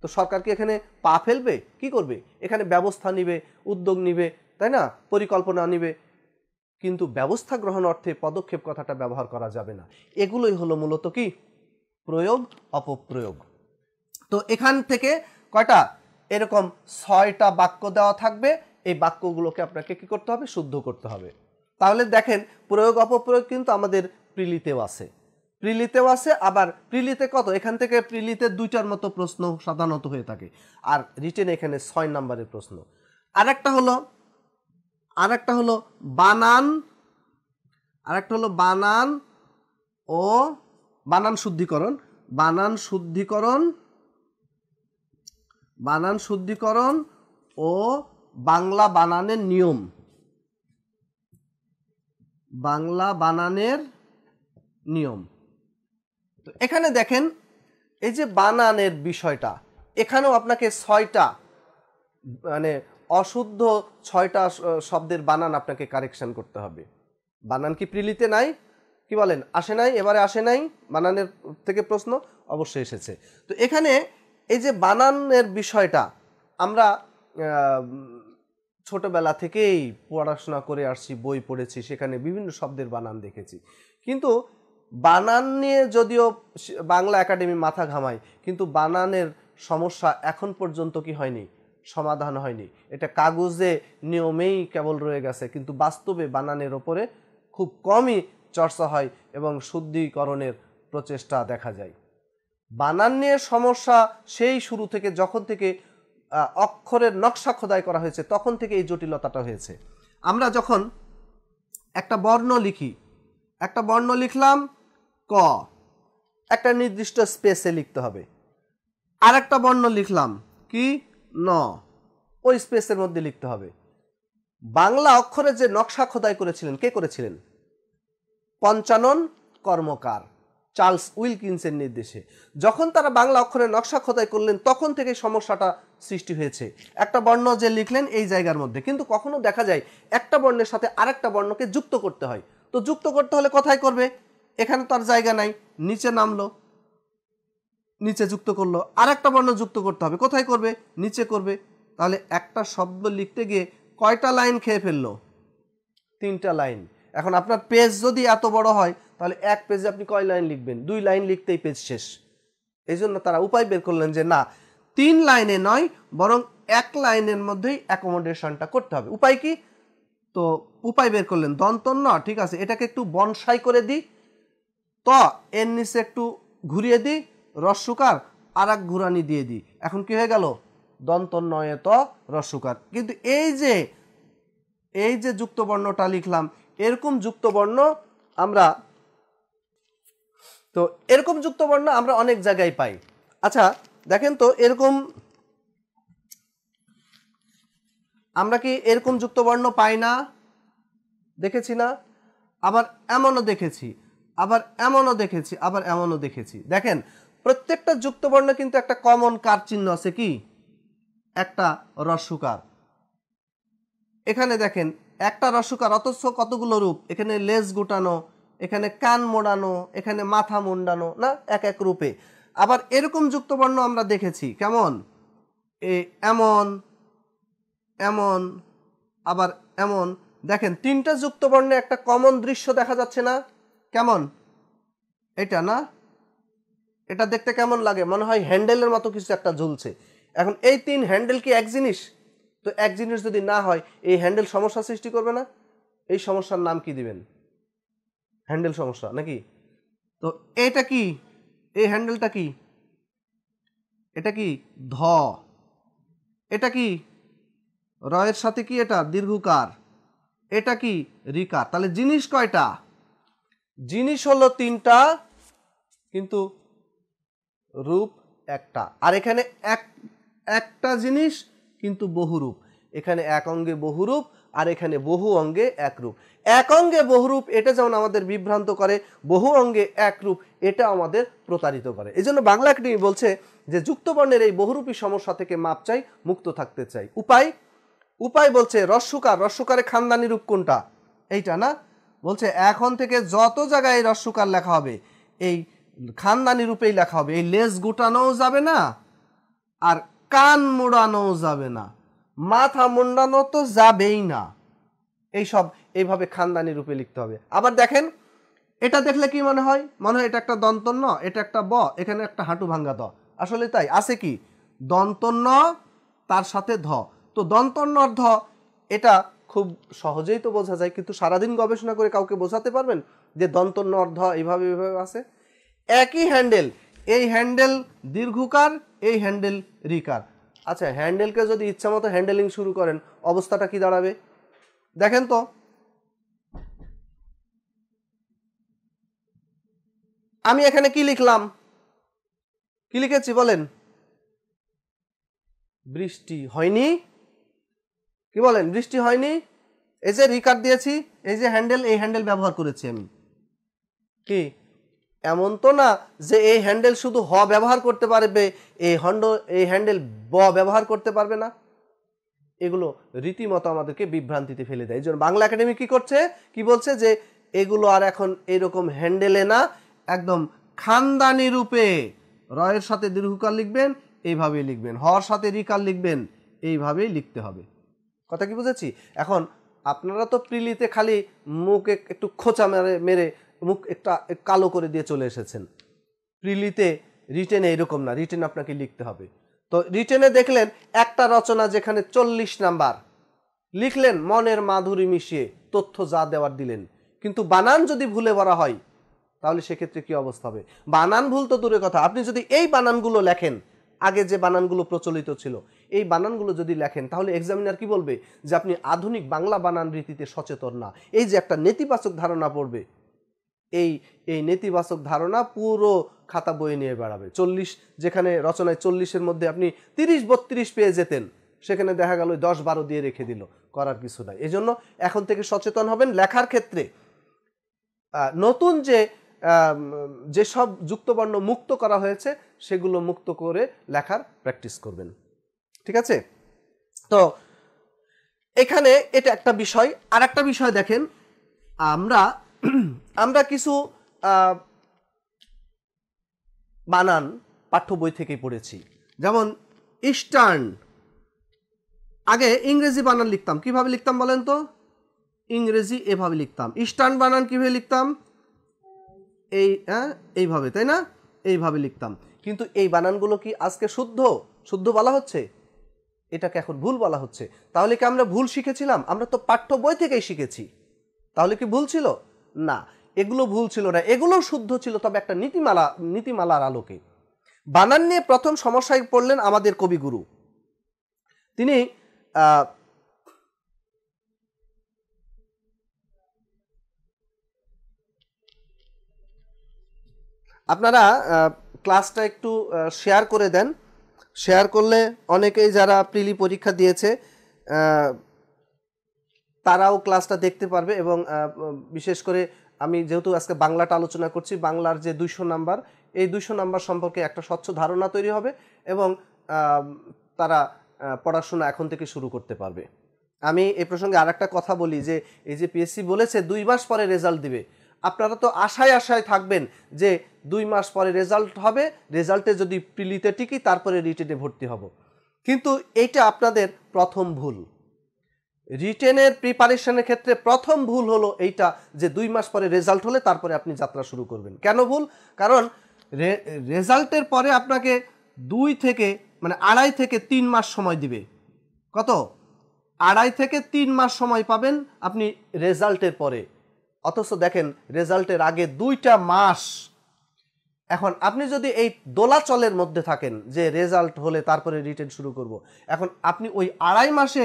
তো সরকার কি এখানে পা ফেলবে কি করবে এখানে ব্যবস্থা নিবে উদ্যোগ নিবে তাই না পরিকল্পনা নিবে কিন্তু ব্যবস্থা গ্রহণ অর্থে পদক্ষেপ কথাটা ব্যবহার করা যাবে না এগুলোই হলো মূলত কি প্রয়োগ অপপ্রয়োগ তো এখান থেকে কয়টা এরকম ছয়টা বাক্য দেওয়া থাকবে এই বাক্যগুলোকে আপনাকে কি করতে হবে শুদ্ধ করতে হবে তাহলে দেখেন প্রয়োগ অপপ্রয়োগ কিন্তু আমাদের প্রিলিতেও আছে প্রিলিতেও আছে আবার প্রিলিতে কত এখান থেকে প্রিলিতে দুইটার মতো প্রশ্ন সাধারণত হয়ে থাকে আর রিটেন এখানে ছয় নম্বরের প্রশ্ন আরেকটা হলো আরেকটা হলো বানান আরেকটা হলো বানান ও বানান শুদ্ধিকরণ বানান শুদ্ধিকরণ বানান শুদ্ধিকরণ ও বাংলা বানানের নিয়ম বাংলা বানানের নিয়ম তো এখানে দেখেন এই যে বানানের বিষয়টা এখানেও আপনাকে ছয়টা মানে অশুদ্ধ ছয়টা শব্দের বানান আপনাকে কারেকশান করতে হবে বানান কি প্রিলিতে নাই কি বলেন আসে নাই এবারে আসে নাই বানানের থেকে প্রশ্ন অবশ্যই এসেছে তো এখানে এই যে বানানের বিষয়টা আমরা ছোটবেলা থেকেই পড়াশোনা করে আসছি বই পড়েছি সেখানে বিভিন্ন শব্দের বানান দেখেছি কিন্তু বানান নিয়ে যদিও বাংলা একাডেমি মাথা ঘামায় কিন্তু বানানের সমস্যা এখন পর্যন্ত কি হয়নি সমাধান হয়নি এটা কাগজে নিয়মেই কেবল রয়ে গেছে কিন্তু বাস্তবে বানানের ওপরে খুব কমই চর্চা হয় এবং শুদ্ধিকরণের প্রচেষ্টা দেখা যায় বানান নিয়ে সমস্যা সেই শুরু থেকে যখন থেকে অক্ষরের নকশা খোদাই করা হয়েছে তখন থেকে এই জটিলতাটা হয়েছে আমরা যখন একটা বর্ণ লিখি একটা বর্ণ লিখলাম ক একটা নির্দিষ্ট স্পেসে লিখতে হবে আর একটা বর্ণ লিখলাম কি ন ওই স্পেসের মধ্যে লিখতে হবে বাংলা অক্ষরে যে নকশা খোদাই করেছিলেন কে করেছিলেন পঞ্চানন কর্মকার চার্লস উইলকিনসের নির্দেশে যখন তারা বাংলা অক্ষরে নকশা খোদাই করলেন তখন থেকে সমস্যাটা সৃষ্টি হয়েছে একটা বর্ণ যে লিখলেন এই জায়গার মধ্যে কিন্তু কখনো দেখা যায় একটা বর্ণের সাথে আরেকটা বর্ণকে যুক্ত করতে হয় তো যুক্ত করতে হলে কোথায় করবে এখানে তার জায়গা নাই নিচে নামলো নিচে যুক্ত করলো আর একটা বর্ণ যুক্ত করতে হবে কোথায় করবে নিচে করবে তাহলে একটা শব্দ লিখতে গিয়ে কয়টা লাইন খেয়ে ফেললো তিনটা লাইন এখন আপনার পেজ যদি এত বড় হয় তাহলে এক পেজে আপনি কয় লাইন লিখবেন দুই লাইন লিখতেই পেজ শেষ এই জন্য তারা উপায় বের করলেন যে না তিন লাইনে নয় বরং এক লাইনের মধ্যেই অ্যাকোমোডেশনটা করতে হবে উপায় কি তো উপায় বের করলেন দন্তন্য ঠিক আছে এটাকে একটু বনসাই করে দিই ত এর নিচে একটু ঘুরিয়ে দিই রসুকার আর এক ঘুরানি দিয়ে দিই এখন কি হয়ে গেল দন্ত নয় ত রসুকার কিন্তু এই যে এই যে যুক্তবর্ণটা লিখলাম এরকম যুক্তবর্ণ আমরা তো এরকম যুক্তবর্ণ আমরা অনেক জায়গায় পাই আচ্ছা দেখেন তো এরকম আমরা কি এরকম যুক্তবর্ণ পাই না দেখেছি না আবার এমনও দেখেছি আবার এমনও দেখেছি আবার এমনও দেখেছি দেখেন প্রত্যেকটা যুক্তবর্ণ কিন্তু একটা কমন কার চিহ্ন আছে কি একটা রসুকার এখানে দেখেন একটা রসুকার অথচ কতগুলো রূপ এখানে লেজ গোটানো এখানে কান মোড়ানো এখানে মাথা মুন্ডানো না এক এক রূপে আবার এরকম যুক্তবর্ণ আমরা দেখেছি কেমন এ এমন এমন আবার এমন দেখেন তিনটা যুক্তবর্ণে একটা কমন দৃশ্য দেখা যাচ্ছে না কেমন এটা না এটা দেখতে কেমন লাগে মনে হয় হ্যান্ডেলের মতো কিছু একটা ঝুলছে এখন এই তিন হ্যান্ডেল কি এক জিনিস তো এক জিনিস যদি না হয় এই হ্যান্ডেল সমস্যা সৃষ্টি করবে না এই সমস্যার নাম কি দিবেন হ্যান্ডেল সমস্যা নাকি তো এটা কি এই হ্যান্ডেলটা কি এটা কি ধ এটা কি রয়ের সাথে কি এটা দীর্ঘকার এটা কি রিকার তাহলে জিনিস কয়টা জিনিস হলো তিনটা কিন্তু রূপ একটা আর এখানে এক একটা জিনিস কিন্তু বহুরূপ এখানে এক অঙ্গে বহুরূপ আর এখানে বহু অঙ্গে একরূপ এক অঙ্গে বহুরূপ এটা যেমন আমাদের বিভ্রান্ত করে বহু অঙ্গে একরূপ এটা আমাদের প্রতারিত করে এই জন্য বাংলা একাডেমি বলছে যে যুক্তবর্ণের এই বহুরূপী সমস্যা থেকে মাপ চাই মুক্ত থাকতে চাই উপায় উপায় বলছে রস্যকার রস্যকারে খানদানি রূপ কোনটা এইটা না বলছে এখন থেকে যত জায়গায় রস্যকার লেখা হবে এই খানদানি রূপেই লেখা হবে এই লেজ গোটানোও যাবে না আর কান মোড়ানোও যাবে না মাথা মুন্ডানো তো যাবেই না এই সব এইভাবে খানদানি রূপে লিখতে হবে আবার দেখেন এটা দেখলে কি মনে হয় মনে হয় এটা একটা দন্তন্য এটা একটা ব এখানে একটা হাঁটু ভাঙ্গা দ আসলে তাই আছে কি দন্তন্য তার সাথে ধ তো দন্তন্য ধ এটা খুব সহজেই তো বোঝা যায় কিন্তু সারাদিন গবেষণা করে কাউকে বোঝাতে পারবেন যে দন্ত নর্ধ এইভাবে এভাবে আছে একই হ্যান্ডেল এই হ্যান্ডেল দীর্ঘকার এই হ্যান্ডেল রিকার আচ্ছা হ্যান্ডেলকে যদি ইচ্ছামতো হ্যান্ডেলিং শুরু করেন অবস্থাটা কি দাঁড়াবে দেখেন তো আমি এখানে কি লিখলাম কি লিখেছি বলেন বৃষ্টি হয়নি কি বলেন বৃষ্টি হয়নি এই যে রিকার দিয়েছি এই যে হ্যান্ডেল এই হ্যান্ডেল ব্যবহার করেছি আমি কি এমন তো না যে এই হ্যান্ডেল শুধু হ ব্যবহার করতে পারবে এই হন্ড এই হ্যান্ডেল ব ব্যবহার করতে পারবে না এগুলো রীতিমতো আমাদেরকে বিভ্রান্তিতে ফেলে দেয় এই জন্য বাংলা একাডেমি কি করছে কি বলছে যে এগুলো আর এখন এরকম হ্যান্ডেলে না একদম খানদানি রূপে রয়ের সাথে দীর্ঘকাল লিখবেন এইভাবেই লিখবেন হর সাথে রিকাল লিখবেন এইভাবেই লিখতে হবে কথা কি বুঝেছি এখন আপনারা তো প্রিলিতে খালি মুখে একটু খোঁচা মেরে মেরে মুখ একটা কালো করে দিয়ে চলে এসেছেন প্রিলিতে রিটেনে এরকম না রিটেন আপনাকে লিখতে হবে তো রিটেনে দেখলেন একটা রচনা যেখানে চল্লিশ নাম্বার লিখলেন মনের মাধুরী মিশিয়ে তথ্য যা দেওয়ার দিলেন কিন্তু বানান যদি ভুলে ভরা হয় তাহলে সেক্ষেত্রে কি অবস্থা হবে বানান ভুল তো দূরে কথা আপনি যদি এই বানানগুলো লেখেন আগে যে বানানগুলো প্রচলিত ছিল এই বানানগুলো যদি লেখেন তাহলে এক্সামিনার কি বলবে যে আপনি আধুনিক বাংলা বানান রীতিতে সচেতন না এই যে একটা নেতিবাচক ধারণা পড়বে এই এই নেতিবাচক ধারণা পুরো খাতা বয়ে নিয়ে বেড়াবে চল্লিশ যেখানে রচনায় চল্লিশের মধ্যে আপনি তিরিশ বত্রিশ পেয়ে যেতেন সেখানে দেখা গেল দশ বারো দিয়ে রেখে দিল করার কিছু নাই এই জন্য এখন থেকে সচেতন হবেন লেখার ক্ষেত্রে নতুন যে যেসব যুক্তবর্ণ মুক্ত করা হয়েছে সেগুলো মুক্ত করে লেখার প্র্যাকটিস করবেন ঠিক আছে তো এখানে এটা একটা বিষয় আর একটা বিষয় দেখেন আমরা আমরা কিছু বানান পাঠ্য বই থেকে পড়েছি যেমন ইস্টার্ন আগে ইংরেজি বানান লিখতাম কিভাবে লিখতাম বলেন তো ইংরেজি এভাবে লিখতাম ইস্টার্ন বানান কিভাবে লিখতাম এই হ্যাঁ এইভাবে তাই না এইভাবে লিখতাম কিন্তু এই বানানগুলো কি আজকে শুদ্ধ শুদ্ধ বলা হচ্ছে এটাকে এখন ভুল বলা হচ্ছে তাহলে কি আমরা ভুল শিখেছিলাম আমরা তো পাঠ্য বই থেকেই শিখেছি তাহলে কি ভুল ছিল না এগুলো ভুল ছিল না এগুলো শুদ্ধ ছিল তবে একটা নীতিমালা নীতিমালার আলোকে বানান নিয়ে প্রথম সমস্যায় পড়লেন আমাদের কবিগুরু তিনি আপনারা ক্লাসটা একটু শেয়ার করে দেন শেয়ার করলে অনেকেই যারা প্রিলি পরীক্ষা দিয়েছে তারাও ক্লাসটা দেখতে পারবে এবং বিশেষ করে আমি যেহেতু আজকে বাংলাটা আলোচনা করছি বাংলার যে দুইশো নাম্বার এই দুইশো নাম্বার সম্পর্কে একটা স্বচ্ছ ধারণা তৈরি হবে এবং তারা পড়াশোনা এখন থেকে শুরু করতে পারবে আমি এ প্রসঙ্গে আর একটা কথা বলি যে এই যে পিএসসি বলেছে দুই মাস পরে রেজাল্ট দিবে আপনারা তো আশায় আশায় থাকবেন যে দুই মাস পরে রেজাল্ট হবে রেজাল্টে যদি প্রিলিতে টিকি তারপরে রিটেনে ভর্তি হব কিন্তু এইটা আপনাদের প্রথম ভুল রিটেনের প্রিপারেশনের ক্ষেত্রে প্রথম ভুল হলো এইটা যে দুই মাস পরে রেজাল্ট হলে তারপরে আপনি যাত্রা শুরু করবেন কেন ভুল কারণ রেজাল্টের পরে আপনাকে দুই থেকে মানে আড়াই থেকে তিন মাস সময় দিবে কত আড়াই থেকে তিন মাস সময় পাবেন আপনি রেজাল্টের পরে অথচ দেখেন রেজাল্টের আগে দুইটা মাস এখন আপনি যদি এই দোলাচলের মধ্যে থাকেন যে রেজাল্ট হলে তারপরে রিটেন শুরু করব। এখন আপনি ওই আড়াই মাসে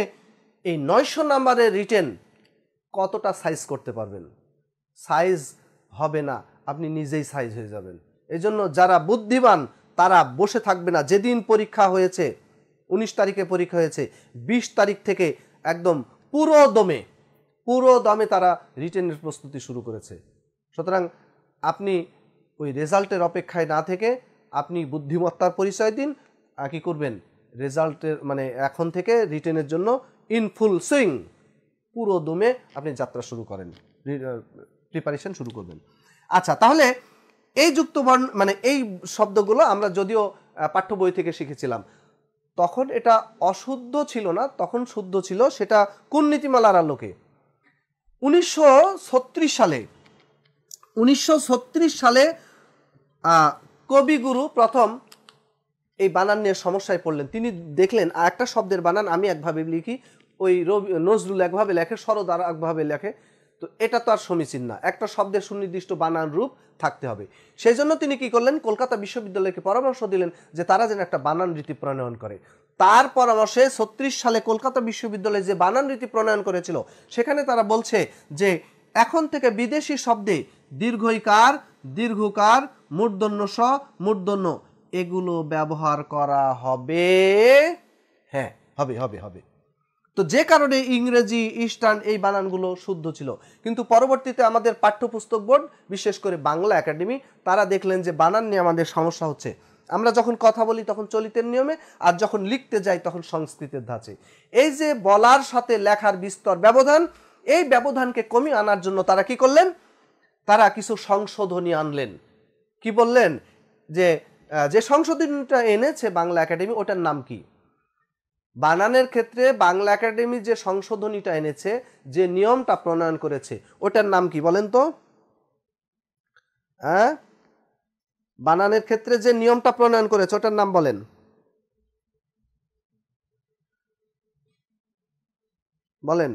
এই নয়শো নাম্বারের রিটেন কতটা সাইজ করতে পারবেন সাইজ হবে না আপনি নিজেই সাইজ হয়ে যাবেন এই জন্য যারা বুদ্ধিমান তারা বসে থাকবে না যেদিন পরীক্ষা হয়েছে ১৯ তারিখে পরীক্ষা হয়েছে ২০ তারিখ থেকে একদম পুরো দমে পুরো দমে তারা রিটেনের প্রস্তুতি শুরু করেছে সুতরাং আপনি ওই রেজাল্টের অপেক্ষায় না থেকে আপনি বুদ্ধিমত্তার পরিচয় দিন আর কী করবেন রেজাল্টের মানে এখন থেকে রিটেনের জন্য ইন ফুল সুইং পুরো দমে আপনি যাত্রা শুরু করেন প্রিপারেশন শুরু করবেন আচ্ছা তাহলে এই যুক্ত বর্ণ মানে এই শব্দগুলো আমরা যদিও পাঠ্য বই থেকে শিখেছিলাম তখন এটা অশুদ্ধ ছিল না তখন শুদ্ধ ছিল সেটা কোন নীতিমালার আলোকে উনিশশো সালে উনিশশো সালে কবিগুরু প্রথম এই বানান নিয়ে সমস্যায় পড়লেন তিনি দেখলেন একটা শব্দের বানান আমি একভাবে লিখি ওই রবি নজরুল একভাবে লেখে শরদ আর একভাবে লেখে তো এটা তো আর সমীচীন না একটা শব্দের সুনির্দিষ্ট বানান রূপ থাকতে হবে সেই জন্য তিনি কি করলেন কলকাতা বিশ্ববিদ্যালয়কে পরামর্শ দিলেন যে তারা যেন একটা বানান রীতি প্রণয়ন করে তার পরামর্শে ছত্রিশ সালে কলকাতা বিশ্ববিদ্যালয়ে যে বানান রীতি প্রণয়ন করেছিল সেখানে তারা বলছে যে এখন থেকে বিদেশি শব্দে দীর্ঘইকার দীর্ঘকার মূর্ধন্য স মূর্ধন্য এগুলো ব্যবহার করা হবে হ্যাঁ হবে হবে হবে তো যে কারণে ইংরেজি ইস্টার্ন এই বানানগুলো শুদ্ধ ছিল কিন্তু পরবর্তীতে আমাদের পাঠ্যপুস্তক বোর্ড বিশেষ করে বাংলা একাডেমি তারা দেখলেন যে বানান নিয়ে আমাদের সমস্যা হচ্ছে আমরা যখন কথা বলি তখন চলিতের নিয়মে আর যখন লিখতে যাই তখন সংস্কৃতের ধাঁচে এই যে বলার সাথে লেখার বিস্তর ব্যবধান এই ব্যবধানকে কমিয়ে আনার জন্য তারা কি করলেন তারা কিছু সংশোধনী আনলেন কি বললেন যে যে সংশোধনীটা এনেছে বাংলা একাডেমি ওটার নাম কি বানানের ক্ষেত্রে বাংলা একাডেমি যে সংশোধনীটা এনেছে যে নিয়মটা প্রণয়ন করেছে ওটার নাম কি বলেন তো হ্যাঁ বানানের ক্ষেত্রে যে নিয়মটা প্রণয়ন করেছে ওটার নাম বলেন বলেন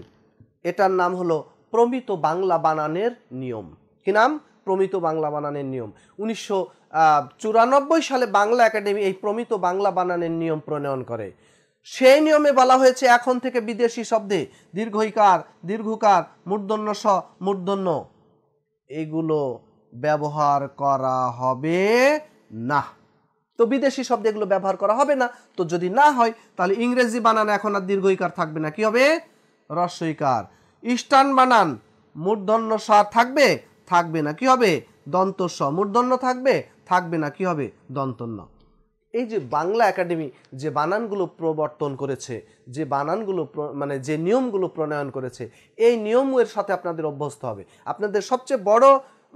এটার নাম হলো প্রমিত বাংলা বানানের নিয়ম কি নাম প্রমিত বাংলা বানানের নিয়ম উনিশশো সালে বাংলা একাডেমি এই প্রমিত বাংলা বানানের নিয়ম প্রণয়ন করে সেই নিয়মে বলা হয়েছে এখন থেকে বিদেশি শব্দে দীর্ঘইকার দীর্ঘকার মূর্ধন্য স মূর্ধন্য এগুলো ব্যবহার করা হবে না তো বিদেশি শব্দ এগুলো ব্যবহার করা হবে না তো যদি না হয় তাহলে ইংরেজি বানান এখন আর দীর্ঘইকার থাকবে না কি হবে রস্বইকার ইস্টার্ন বানান মূর্ধন্য সার থাকবে থাকবে না কি হবে দন্ত সমূর্ধন্য থাকবে থাকবে না কি হবে দন্তন্য এই যে বাংলা একাডেমি যে বানানগুলো প্রবর্তন করেছে যে বানানগুলো মানে যে নিয়মগুলো প্রণয়ন করেছে এই নিয়মের সাথে আপনাদের অভ্যস্ত হবে আপনাদের সবচেয়ে বড়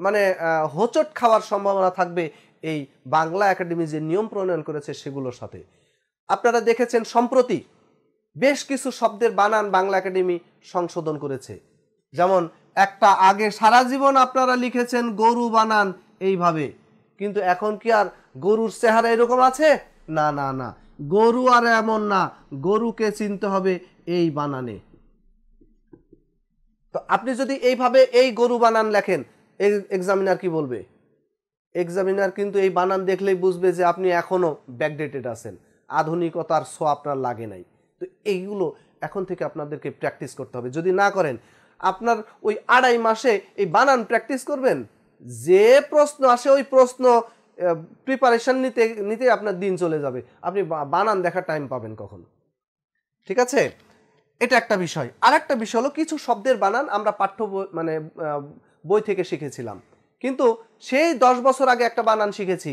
মানে হোচট খাওয়ার সম্ভাবনা থাকবে এই বাংলা একাডেমি যে নিয়ম প্রণয়ন করেছে সেগুলোর সাথে আপনারা দেখেছেন সম্প্রতি বেশ কিছু শব্দের বানান বাংলা একাডেমি সংশোধন করেছে যেমন একটা আগে সারা জীবন আপনারা লিখেছেন গরু বানান এইভাবে কিন্তু এখন কি আর গরুর চেহারা এরকম আছে না না না গরু আর এমন না গরুকে চিনতে হবে এই বানানে তো আপনি যদি এইভাবে এই গরু বানান লেখেন এক্সামিনার কি বলবে এক্সামিনার কিন্তু এই বানান দেখলেই বুঝবে যে আপনি এখনও ব্যাকডেটেড আছেন আধুনিকতার শো আপনার লাগে নাই তো এইগুলো এখন থেকে আপনাদেরকে প্র্যাকটিস করতে হবে যদি না করেন আপনার ওই আড়াই মাসে এই বানান প্র্যাকটিস করবেন যে প্রশ্ন আসে ওই প্রশ্ন প্রিপারেশান নিতে নিতে আপনার দিন চলে যাবে আপনি বানান দেখার টাইম পাবেন কখন ঠিক আছে এটা একটা বিষয় আর একটা বিষয় হলো কিছু শব্দের বানান আমরা পাঠ্য মানে বই থেকে শিখেছিলাম কিন্তু সেই দশ বছর আগে একটা বানান শিখেছি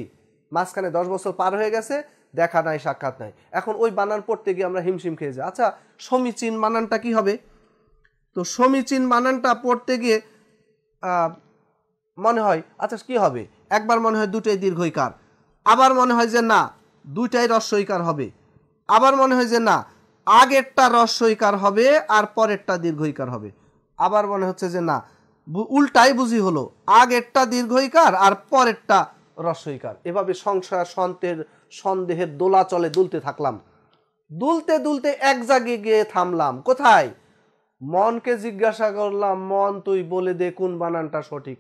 মাঝখানে দশ বছর পার হয়ে গেছে দেখা নাই সাক্ষাৎ নাই এখন ওই বানান পড়তে গিয়ে আমরা হিমশিম খেয়ে যাই আচ্ছা সমীচীন বানানটা কি হবে তো সমীচীন বানানটা পড়তে গিয়ে মনে হয় আচ্ছা কি হবে একবার মনে হয় দুটাই দীর্ঘইকার আবার মনে হয় যে না দুইটাই রস্যইকার হবে আবার মনে হয় যে না আগেরটা রস্যইকার হবে আর পরেরটা দীর্ঘইকার হবে আবার মনে হচ্ছে যে না উল্টাই বুঝি হলো আগেরটা দীর্ঘইকার আর পরেরটা রস্যইকার এভাবে সংসার সন্তের সন্দেহের দোলা চলে দুলতে থাকলাম দুলতে দুলতে এক জাগে গিয়ে থামলাম কোথায় মনকে জিজ্ঞাসা করলাম মন তুই বলে দেখুন বানানটা সঠিক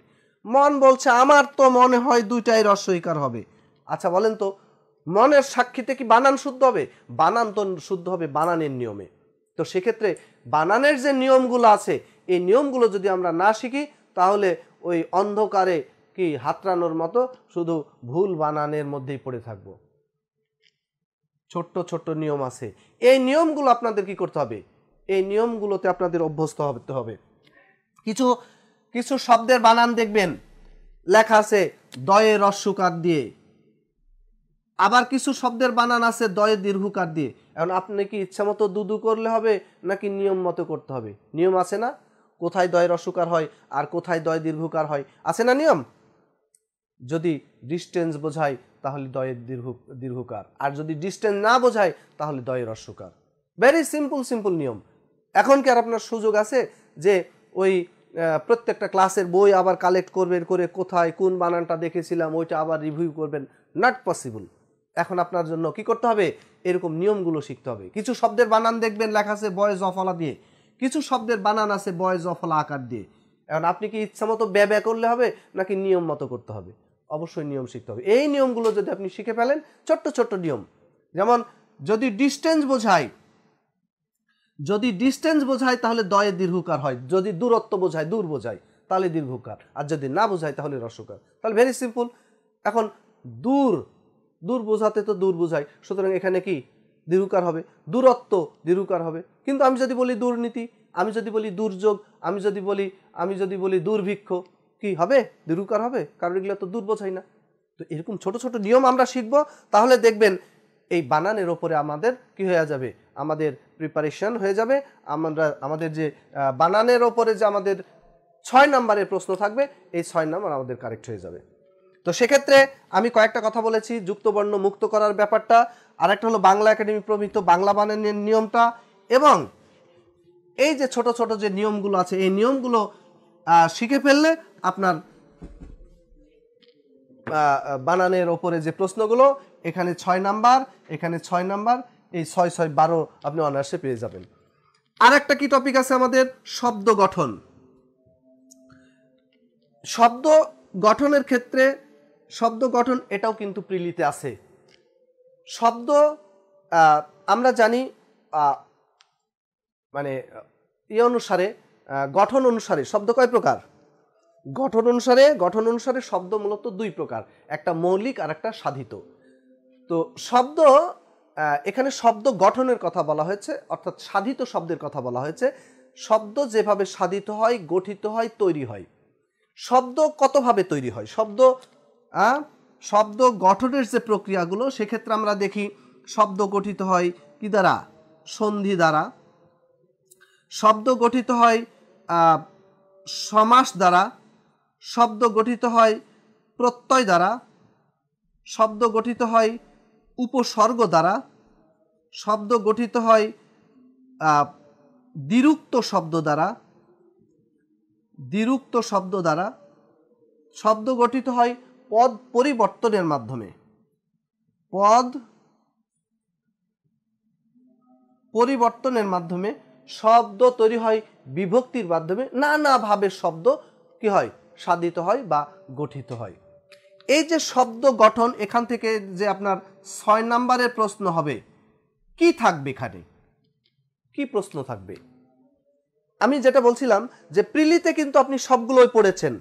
মন বলছে আমার তো মনে হয় দুইটাই রস্বীকার হবে আচ্ছা বলেন তো মনের সাক্ষীতে কি বানান শুদ্ধ হবে বানান তো শুদ্ধ হবে বানানের নিয়মে তো সেক্ষেত্রে বানানের যে নিয়মগুলো আছে এই নিয়মগুলো যদি আমরা না শিখি তাহলে ওই অন্ধকারে কি হাতরানোর মতো শুধু ভুল বানানের মধ্যেই পড়ে থাকব ছোট্ট ছোট্ট নিয়ম আছে এই নিয়মগুলো আপনাদের কি করতে হবে এই নিয়মগুলোতে আপনাদের অভ্যস্ত হতে হবে কিছু কিছু শব্দের বানান দেখবেন লেখা আছে দয়ে রস্যকার দিয়ে আবার কিছু শব্দের বানান আছে দয়ে দীর্ঘকার দিয়ে এখন আপনি কি ইচ্ছা মতো দুদু করলে হবে নাকি নিয়ম মতো করতে হবে নিয়ম আছে না কোথায় দয় রস্যকার হয় আর কোথায় দয় দীর্ঘকার হয় আছে না নিয়ম যদি ডিস্টেন্স বোঝায় তাহলে দয়ের দীর্ঘ দীর্ঘকার আর যদি ডিস্টেন্স না বোঝায় তাহলে দয়ের রস্যকার ভেরি সিম্পল সিম্পল নিয়ম এখন কি আর আপনার সুযোগ আছে যে ওই প্রত্যেকটা ক্লাসের বই আবার কালেক্ট করবেন করে কোথায় কোন বানানটা দেখেছিলাম ওইটা আবার রিভিউ করবেন নট পসিবল এখন আপনার জন্য কি করতে হবে এরকম নিয়মগুলো শিখতে হবে কিছু শব্দের বানান দেখবেন লেখা আছে বয়স অফলা দিয়ে কিছু শব্দের বানান আছে বয়েজ অফলা আকার দিয়ে এখন আপনি কি ইচ্ছা মতো ব্যয় ব্যয় করলে হবে নাকি নিয়ম মতো করতে হবে অবশ্যই নিয়ম শিখতে হবে এই নিয়মগুলো যদি আপনি শিখে ফেলেন ছোট্ট ছোট্ট নিয়ম যেমন যদি ডিস্টেন্স বোঝায় যদি ডিস্টেন্স বোঝায় তাহলে দয়ে দীর্ঘকার হয় যদি দূরত্ব বোঝায় দূর বোঝায় তাহলে দীর্ঘকার আর যদি না বোঝায় তাহলে রসকার তাহলে ভেরি সিম্পল এখন দূর দূর বোঝাতে তো দূর বোঝায় সুতরাং এখানে কি দীর্ঘকার হবে দূরত্ব দীর্ঘকার হবে কিন্তু আমি যদি বলি দুর্নীতি আমি যদি বলি দুর্যোগ আমি যদি বলি আমি যদি বলি দুর্ভিক্ষ কি হবে দীর্ঘকার হবে কারণ এগুলো তো দূর বোঝায় না তো এরকম ছোট ছোট নিয়ম আমরা শিখব তাহলে দেখবেন এই বানানের ওপরে আমাদের কি হয়ে যাবে আমাদের প্রিপারেশন হয়ে যাবে আমরা আমাদের যে বানানের ওপরে যে আমাদের ছয় নাম্বারের প্রশ্ন থাকবে এই ছয় নাম্বার আমাদের কারেক্ট হয়ে যাবে তো সেক্ষেত্রে আমি কয়েকটা কথা বলেছি যুক্তবর্ণ মুক্ত করার ব্যাপারটা আর একটা হলো বাংলা একাডেমি প্রমিত বাংলা বানানের নিয়মটা এবং এই যে ছোট ছোট যে নিয়মগুলো আছে এই নিয়মগুলো শিখে ফেললে আপনার বানানের ওপরে যে প্রশ্নগুলো এখানে ছয় নাম্বার এখানে ছয় নাম্বার এই ছয় ছয় বারো আপনি অনার্সে পেয়ে যাবেন আর একটা কি টপিক আছে আমাদের শব্দ গঠন শব্দ গঠনের ক্ষেত্রে শব্দ গঠন এটাও কিন্তু প্রিলিতে আছে শব্দ আমরা জানি মানে ইয়ে অনুসারে গঠন অনুসারে শব্দ কয় প্রকার গঠন অনুসারে গঠন অনুসারে শব্দ মূলত দুই প্রকার একটা মৌলিক আর একটা সাধিত তো শব্দ এখানে শব্দ গঠনের কথা বলা হয়েছে অর্থাৎ সাধিত শব্দের কথা বলা হয়েছে শব্দ যেভাবে সাধিত হয় গঠিত হয় তৈরি হয় শব্দ কতভাবে তৈরি হয় শব্দ শব্দ গঠনের যে প্রক্রিয়াগুলো সেক্ষেত্রে আমরা দেখি শব্দ গঠিত হয় কি দ্বারা সন্ধি দ্বারা শব্দ গঠিত হয় সমাস দ্বারা শব্দ গঠিত হয় প্রত্যয় দ্বারা শব্দ গঠিত হয় উপসর্গ দ্বারা শব্দ গঠিত হয় দ্বিরুক্ত শব্দ দ্বারা দ্বিরুক্ত শব্দ দ্বারা শব্দ গঠিত হয় পদ পরিবর্তনের মাধ্যমে পদ পরিবর্তনের মাধ্যমে শব্দ তৈরি হয় বিভক্তির মাধ্যমে নানাভাবে শব্দ কি হয় সাধিত হয় বা গঠিত হয় এই যে শব্দ গঠন এখান থেকে যে আপনার ছয় নাম্বারের প্রশ্ন হবে কি থাকবে এখানে কি প্রশ্ন থাকবে আমি যেটা বলছিলাম যে প্রিলিতে কিন্তু আপনি সবগুলোই পড়েছেন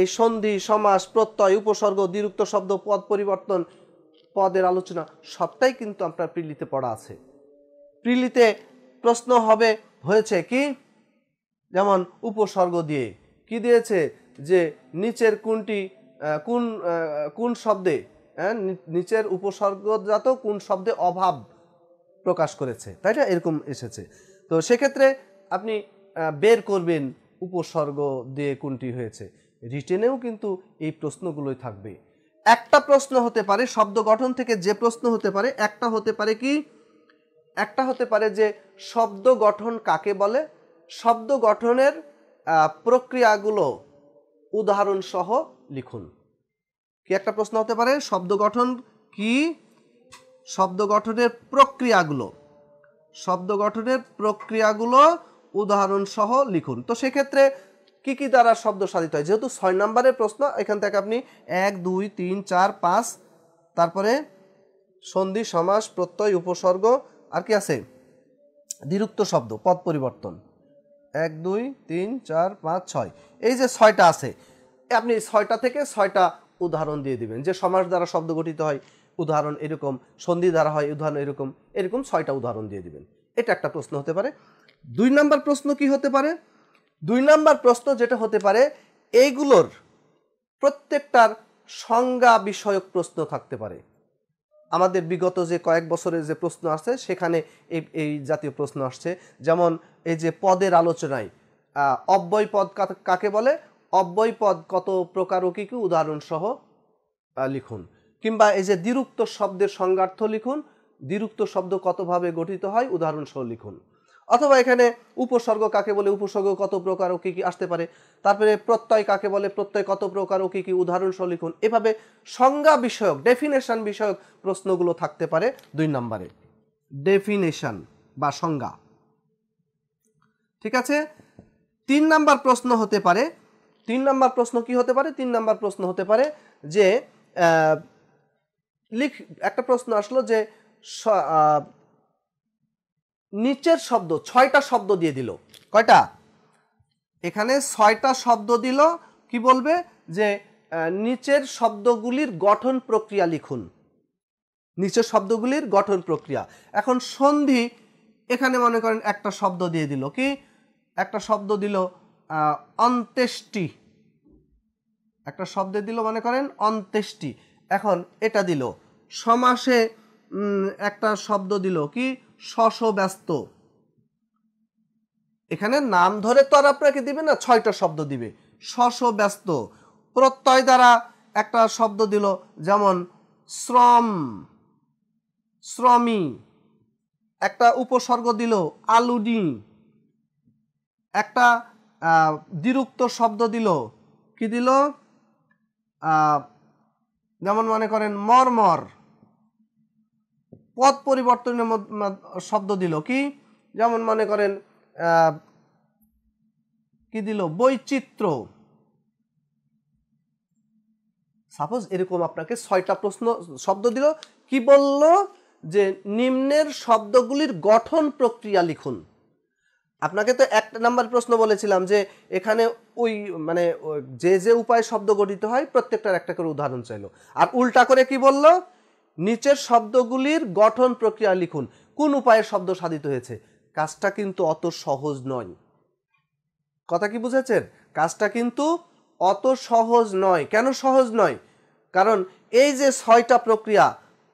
এই সন্ধি সমাস প্রত্যয় উপসর্গ দ্বিরুক্ত শব্দ পদ পরিবর্তন পদের আলোচনা সবটাই কিন্তু আপনার প্রিলিতে পড়া আছে প্রিলিতে প্রশ্ন হবে হয়েছে কি যেমন উপসর্গ দিয়ে কি দিয়েছে যে নিচের কোনটি কোন কোন শব্দে হ্যাঁ, নিচের উপসর্গজাত কোন শব্দে অভাব প্রকাশ করেছে তাই না এরকম এসেছে তো সেক্ষেত্রে আপনি বের করবেন উপসর্গ দিয়ে কোনটি হয়েছে রিটেনেও কিন্তু এই প্রশ্নগুলোই থাকবে একটা প্রশ্ন হতে পারে শব্দ গঠন থেকে যে প্রশ্ন হতে পারে একটা হতে পারে কি একটা হতে পারে যে শব্দ গঠন কাকে বলে শব্দ গঠনের প্রক্রিয়াগুলো উদাহরণসহ লিখুন কি একটা প্রশ্ন হতে পারে শব্দ গঠন কি শব্দ গঠনের প্রক্রিয়াগুলো শব্দ গঠনের প্রক্রিয়াগুলো উদাহরণসহ লিখুন তো সেক্ষেত্রে কি কি দ্বারা শব্দ সাধিত হয় যেহেতু ছয় নম্বরের প্রশ্ন এখান থেকে আপনি এক দুই তিন চার পাঁচ তারপরে সন্ধি সমাস প্রত্যয় উপসর্গ আর কি আছে দীরুক্ত শব্দ পদ পরিবর্তন এক দুই তিন চার পাঁচ ছয় এই যে ছয়টা আছে আপনি ছয়টা থেকে ছয়টা উদাহরণ দিয়ে দিবেন যে সমাস দ্বারা শব্দ গঠিত হয় উদাহরণ এরকম সন্ধি দ্বারা হয় উদাহরণ এরকম এরকম ছয়টা উদাহরণ দিয়ে দিবেন এটা একটা প্রশ্ন হতে পারে দুই নাম্বার প্রশ্ন কি হতে পারে দুই নাম্বার প্রশ্ন যেটা হতে পারে এইগুলোর প্রত্যেকটার সংজ্ঞা বিষয়ক প্রশ্ন থাকতে পারে আমাদের বিগত যে কয়েক বছরের যে প্রশ্ন আসছে সেখানে এই এই জাতীয় প্রশ্ন আসছে যেমন এই যে পদের আলোচনায় অব্যয় পদ কাকে বলে অব্যয় পদ কত প্রকার ও কী কী উদাহরণসহ লিখুন কিংবা এই যে দ্বিরুক্ত শব্দের সংজ্ঞার্থ লিখুন দ্বিরুক্ত শব্দ কতভাবে গঠিত হয় উদাহরণসহ লিখুন অথবা এখানে উপসর্গ কাকে বলে উপসর্গ কত প্রকার ও কী কী আসতে পারে তারপরে প্রত্যয় কাকে বলে প্রত্যয় কত প্রকার ও কী কী উদাহরণসহ লিখুন এভাবে সংজ্ঞা বিষয়ক ডেফিনেশন বিষয়ক প্রশ্নগুলো থাকতে পারে দুই নম্বরে ডেফিনেশন বা সংজ্ঞা ঠিক আছে তিন নাম্বার প্রশ্ন হতে পারে তিন নাম্বার প্রশ্ন কি হতে পারে তিন নাম্বার প্রশ্ন হতে পারে যে লিখ একটা প্রশ্ন আসলো যে নিচের শব্দ ছয়টা শব্দ দিয়ে দিল কয়টা এখানে ছয়টা শব্দ দিল কি বলবে যে নিচের শব্দগুলির গঠন প্রক্রিয়া লিখুন নিচের শব্দগুলির গঠন প্রক্রিয়া এখন সন্ধি এখানে মনে করেন একটা শব্দ দিয়ে দিল কি একটা শব্দ দিল অন্ত্যেষ্টি একটা শব্দে দিল মনে করেন অন্ত্যেষ্টি এখন এটা দিল সমাসে একটা শব্দ দিল কি শশব্যস্ত এখানে নাম ধরে তো আর আপনাকে দিবে না ছয়টা শব্দ দিবে শশব্যস্ত প্রত্যয় দ্বারা একটা শব্দ দিল যেমন শ্রম শ্রমী একটা উপসর্গ দিল আলুডি একটা দ্বিরুক্ত শব্দ দিল কি দিল যেমন মনে করেন মর্মর পদ পরিবর্তনের শব্দ দিল কি যেমন মনে করেন কি দিল বৈচিত্র্য সাপোজ এরকম আপনাকে ছয়টা প্রশ্ন শব্দ দিল কি বলল যে নিম্নের শব্দগুলির গঠন প্রক্রিয়া লিখুন আপনাকে তো একটা নাম্বার প্রশ্ন বলেছিলাম যে এখানে ওই মানে যে যে উপায়ে শব্দ গঠিত হয় প্রত্যেকটার একটা করে উদাহরণ চাইলো আর উল্টা করে কি বলল নিচের শব্দগুলির গঠন প্রক্রিয়া লিখুন কোন উপায়ে শব্দ সাধিত হয়েছে কাজটা কিন্তু অত সহজ নয় কথা কি বুঝেছেন কাজটা কিন্তু অত সহজ নয় কেন সহজ নয় কারণ এই যে ছয়টা প্রক্রিয়া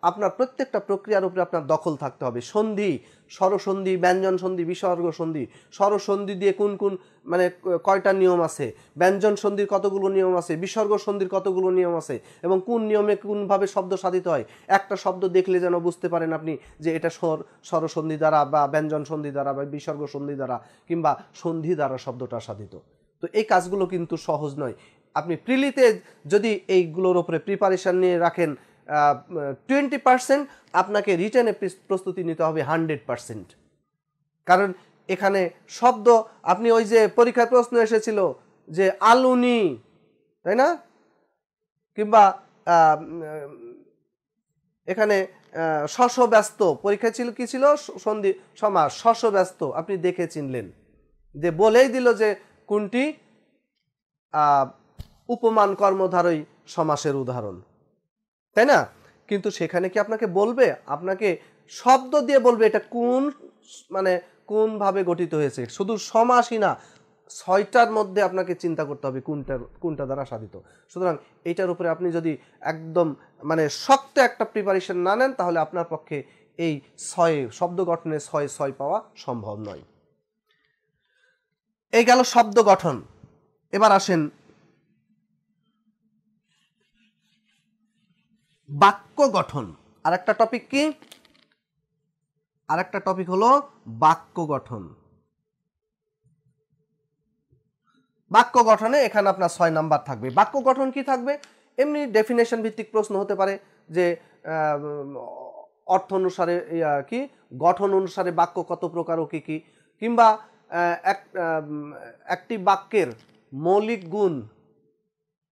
আপনার প্রত্যেকটা প্রক্রিয়ার উপরে আপনার দখল থাকতে হবে সন্ধি স্বরসন্ধি ব্যঞ্জন সন্ধি বিসর্গ সন্ধি স্বরসন্ধি দিয়ে কোন কোন মানে কয়টা নিয়ম আছে ব্যঞ্জন সন্ধির কতগুলো নিয়ম আছে বিসর্গ সন্ধির কতগুলো নিয়ম আছে এবং কোন নিয়মে কোনভাবে শব্দ সাধিত হয় একটা শব্দ দেখলে যেন বুঝতে পারেন আপনি যে এটা স্বর স্বরসন্ধি দ্বারা বা ব্যঞ্জন সন্ধি দ্বারা বা বিসর্গ সন্ধি দ্বারা কিংবা সন্ধি দ্বারা শব্দটা সাধিত তো এই কাজগুলো কিন্তু সহজ নয় আপনি প্রিলিতে যদি এইগুলোর ওপরে প্রিপারেশান নিয়ে রাখেন টোয়েন্টি পার্সেন্ট আপনাকে রিটার্নে প্রস্তুতি নিতে হবে হান্ড্রেড পার্সেন্ট কারণ এখানে শব্দ আপনি ওই যে পরীক্ষার প্রশ্ন এসেছিল যে আলুনি তাই না কিংবা এখানে শস্য ব্যস্ত পরীক্ষা ছিল কি ছিল সন্ধি সমাজ শস্য ব্যস্ত আপনি দেখে চিনলেন যে বলেই দিল যে কোনটি উপমান কর্মধারই সমাসের উদাহরণ তাই না কিন্তু সেখানে কি আপনাকে বলবে আপনাকে শব্দ দিয়ে বলবে এটা কোন মানে কোনভাবে গঠিত হয়েছে শুধু সমাসই না ছয়টার মধ্যে আপনাকে চিন্তা করতে হবে কোনটা কোনটা দ্বারা সাধিত সুতরাং এইটার উপরে আপনি যদি একদম মানে শক্ত একটা প্রিপারেশন না নেন তাহলে আপনার পক্ষে এই ছয়ে শব্দ গঠনে ছয় ছয় পাওয়া সম্ভব নয় এই গেল শব্দ গঠন এবার আসেন বাক্য গঠন আর একটা টপিক কি আর একটা টপিক হলো বাক্য গঠন বাক্য গঠনে এখানে আপনার ছয় নাম্বার থাকবে বাক্য গঠন কি থাকবে এমনি ডেফিনেশন ভিত্তিক প্রশ্ন হতে পারে যে অর্থ অনুসারে কি গঠন অনুসারে বাক্য কত প্রকার ও কী কী কিংবা এক একটি বাক্যের মৌলিক গুণ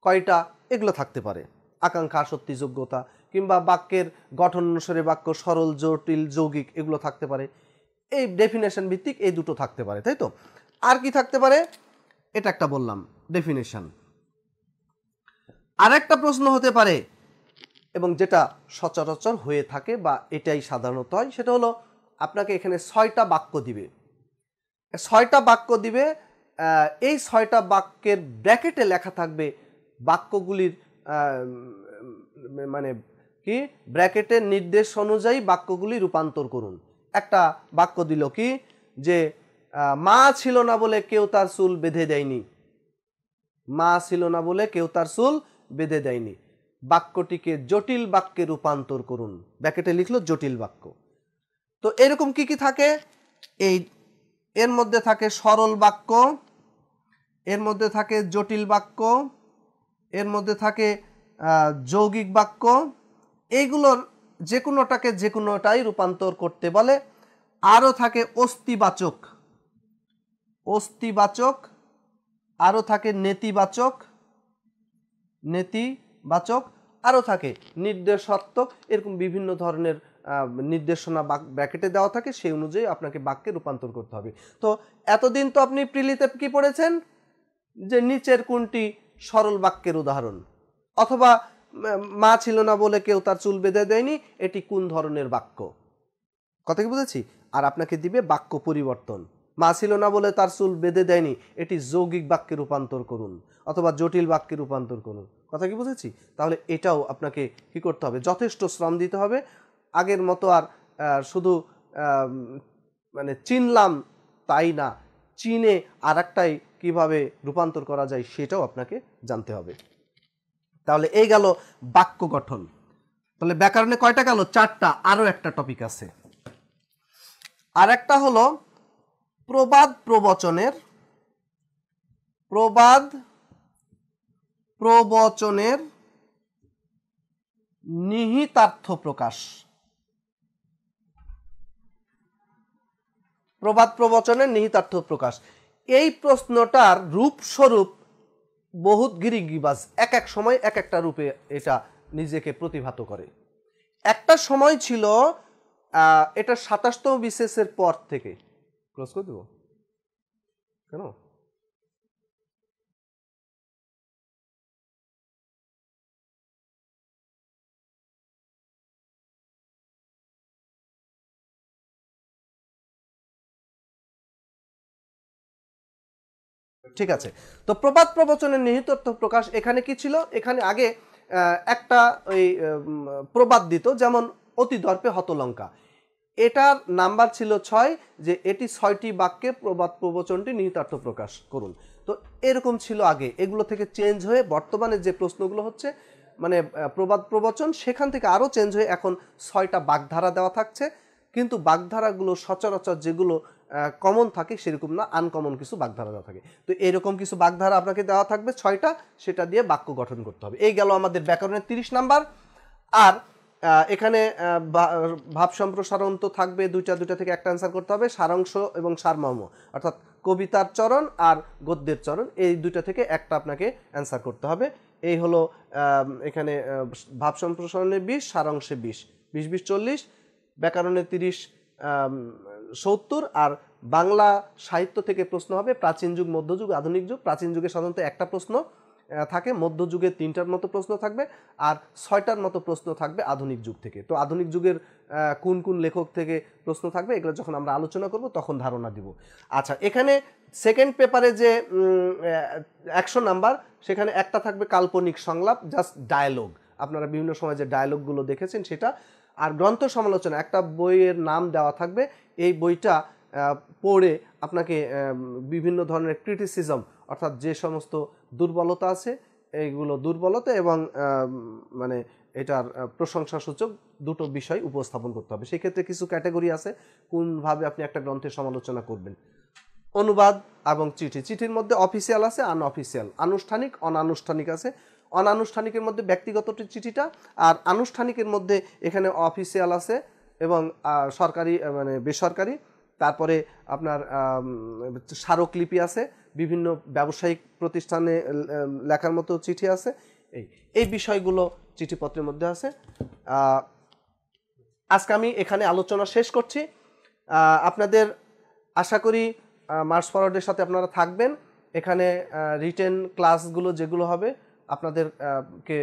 কয়টা এগুলো থাকতে পারে আকাঙ্ক্ষা আসক্তি যোগ্যতা কিংবা বাক্যের গঠন অনুসারে বাক্য সরল জটিল যৌগিক এগুলো থাকতে পারে এই ডেফিনেশন ভিত্তিক এই দুটো থাকতে পারে তাই তো আর কি থাকতে পারে এটা একটা বললাম ডেফিনেশন আরেকটা প্রশ্ন হতে পারে এবং যেটা সচরাচর হয়ে থাকে বা এটাই সাধারণত হয় সেটা হলো আপনাকে এখানে ছয়টা বাক্য দিবে ছয়টা বাক্য দিবে এই ছয়টা বাক্যের ব্র্যাকেটে লেখা থাকবে বাক্যগুলির মানে কি ব্র্যাকেটের নির্দেশ অনুযায়ী বাক্যগুলি রূপান্তর করুন একটা বাক্য দিল কি যে মা ছিল না বলে কেউ তার চুল বেঁধে দেয়নি মা ছিল না বলে কেউ তার চুল বেঁধে দেয়নি বাক্যটিকে জটিল বাক্যে রূপান্তর করুন ব্র্যাকেটে লিখলো জটিল বাক্য তো এরকম কি কি থাকে এই এর মধ্যে থাকে সরল বাক্য এর মধ্যে থাকে জটিল বাক্য এর মধ্যে থাকে যৌগিক বাক্য এইগুলোর যে কোনোটাকে যে কোনোটাই রূপান্তর করতে বলে আরও থাকে অস্তিবাচক অস্তিবাচক আরও থাকে নেতিবাচক নেতিবাচক আরও থাকে নির্দেশাত্মক এরকম বিভিন্ন ধরনের নির্দেশনা ব্যাকেটে দেওয়া থাকে সেই অনুযায়ী আপনাকে বাক্যে রূপান্তর করতে হবে তো এতদিন তো আপনি প্রিলিতে কি পড়েছেন যে নিচের কোনটি সরল বাক্যের উদাহরণ অথবা মা ছিল না বলে কেউ তার চুল বেঁধে দেয়নি এটি কোন ধরনের বাক্য কথা কি বুঝেছি আর আপনাকে দিবে বাক্য পরিবর্তন মা ছিল না বলে তার চুল বেঁধে দেয়নি এটি যৌগিক বাক্যে রূপান্তর করুন অথবা জটিল বাক্যে রূপান্তর করুন কথা কি বুঝেছি তাহলে এটাও আপনাকে কি করতে হবে যথেষ্ট শ্রম দিতে হবে আগের মতো আর শুধু মানে চিনলাম তাই না চিনে আর একটাই কিভাবে রূপান্তর করা যায় সেটাও আপনাকে জানতে হবে তাহলে এই গেল বাক্য গঠন তাহলে ব্যাকরণে কয়টা গেল চারটা আরও একটা টপিক আছে আর একটা হলো প্রবাদ প্রবচনের প্রবাদ প্রবচনের নিহিতার্থ প্রকাশ প্রবাদ প্রবচনের নিহিতার্থ প্রকাশ এই প্রশ্নটার রূপস্বরূপ বহুত গিরিগিবাজ এক এক সময় এক একটা রূপে এটা নিজেকে প্রতিভাত করে একটা সময় ছিল এটা সাতাশতম বিশেষের পর থেকে ক্লোজ করে দেব কেন ঠিক আছে তো প্রবাদ প্রবচনের নিহিত অর্থ প্রকাশ এখানে কি ছিল এখানে আগে একটা ওই প্রবাদ দিত যেমন অতি দর্পে হতলঙ্কা এটার নাম্বার ছিল ছয় যে এটি ছয়টি বাক্যে প্রবাদ প্রবচনটি নিহিতার্থ প্রকাশ করুন তো এরকম ছিল আগে এগুলো থেকে চেঞ্জ হয়ে বর্তমানে যে প্রশ্নগুলো হচ্ছে মানে প্রবাদ প্রবচন সেখান থেকে আরও চেঞ্জ হয়ে এখন ছয়টা বাগধারা দেওয়া থাকছে কিন্তু বাগধারাগুলো সচরাচর যেগুলো কমন থাকে সেরকম না আনকমন কিছু বাগধারা দেওয়া থাকে তো এরকম কিছু বাগধারা আপনাকে দেওয়া থাকবে ছয়টা সেটা দিয়ে বাক্য গঠন করতে হবে এই গেল আমাদের ব্যাকরণের তিরিশ নাম্বার আর এখানে ভাব সম্প্রসারণ তো থাকবে দুইটা দুইটা থেকে একটা অ্যান্সার করতে হবে সারাংশ এবং সারমর্ম অর্থাৎ কবিতার চরণ আর গদ্যের চরণ এই দুইটা থেকে একটা আপনাকে অ্যান্সার করতে হবে এই হলো এখানে ভাব সম্প্রসারণে বিশ সারাংশে বিশ বিশ বিশ চল্লিশ ব্যাকরণে তিরিশ সত্তর আর বাংলা সাহিত্য থেকে প্রশ্ন হবে প্রাচীন যুগ মধ্যযুগ আধুনিক যুগ প্রাচীন যুগে সাধারণত একটা প্রশ্ন থাকে মধ্যযুগে তিনটার মতো প্রশ্ন থাকবে আর ছয়টার মতো প্রশ্ন থাকবে আধুনিক যুগ থেকে তো আধুনিক যুগের কোন কোন লেখক থেকে প্রশ্ন থাকবে এগুলো যখন আমরা আলোচনা করব তখন ধারণা দিব আচ্ছা এখানে সেকেন্ড পেপারে যে একশো নাম্বার সেখানে একটা থাকবে কাল্পনিক সংলাপ জাস্ট ডায়ালগ আপনারা বিভিন্ন সময় যে ডায়ালগগুলো দেখেছেন সেটা আর গ্রন্থ সমালোচনা একটা বইয়ের নাম দেওয়া থাকবে এই বইটা পড়ে আপনাকে বিভিন্ন ধরনের ক্রিটিসিজম অর্থাৎ যে সমস্ত দুর্বলতা আছে এইগুলো দুর্বলতা এবং মানে এটার প্রশংসাসূচক দুটো বিষয় উপস্থাপন করতে হবে সেক্ষেত্রে কিছু ক্যাটাগরি আছে কোনভাবে আপনি একটা গ্রন্থের সমালোচনা করবেন অনুবাদ এবং চিঠি চিঠির মধ্যে অফিসিয়াল আছে আনঅফিসিয়াল আনুষ্ঠানিক অনানুষ্ঠানিক আছে অনানুষ্ঠানিকের মধ্যে ব্যক্তিগত চিঠিটা আর আনুষ্ঠানিকের মধ্যে এখানে অফিসিয়াল আছে এবং সরকারি মানে বেসরকারি তারপরে আপনার স্মারকলিপি আছে বিভিন্ন ব্যবসায়িক প্রতিষ্ঠানে লেখার মতো চিঠি আছে এই এই বিষয়গুলো চিঠিপত্রের মধ্যে আছে আজকে আমি এখানে আলোচনা শেষ করছি আপনাদের আশা করি মার্চ ফরওয়ার্ডের সাথে আপনারা থাকবেন এখানে রিটেন ক্লাসগুলো যেগুলো হবে আপনাদেরকে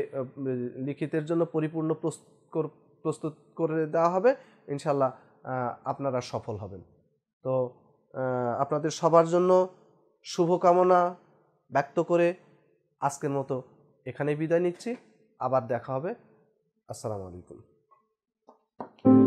লিখিতের জন্য পরিপূর্ণ প্রস্তুত করে দেওয়া হবে ইনশাল্লাহ আপনারা সফল হবেন তো আপনাদের সবার জন্য শুভকামনা ব্যক্ত করে আজকের মতো এখানে বিদায় নিচ্ছি আবার দেখা হবে আসসালামু আলাইকুম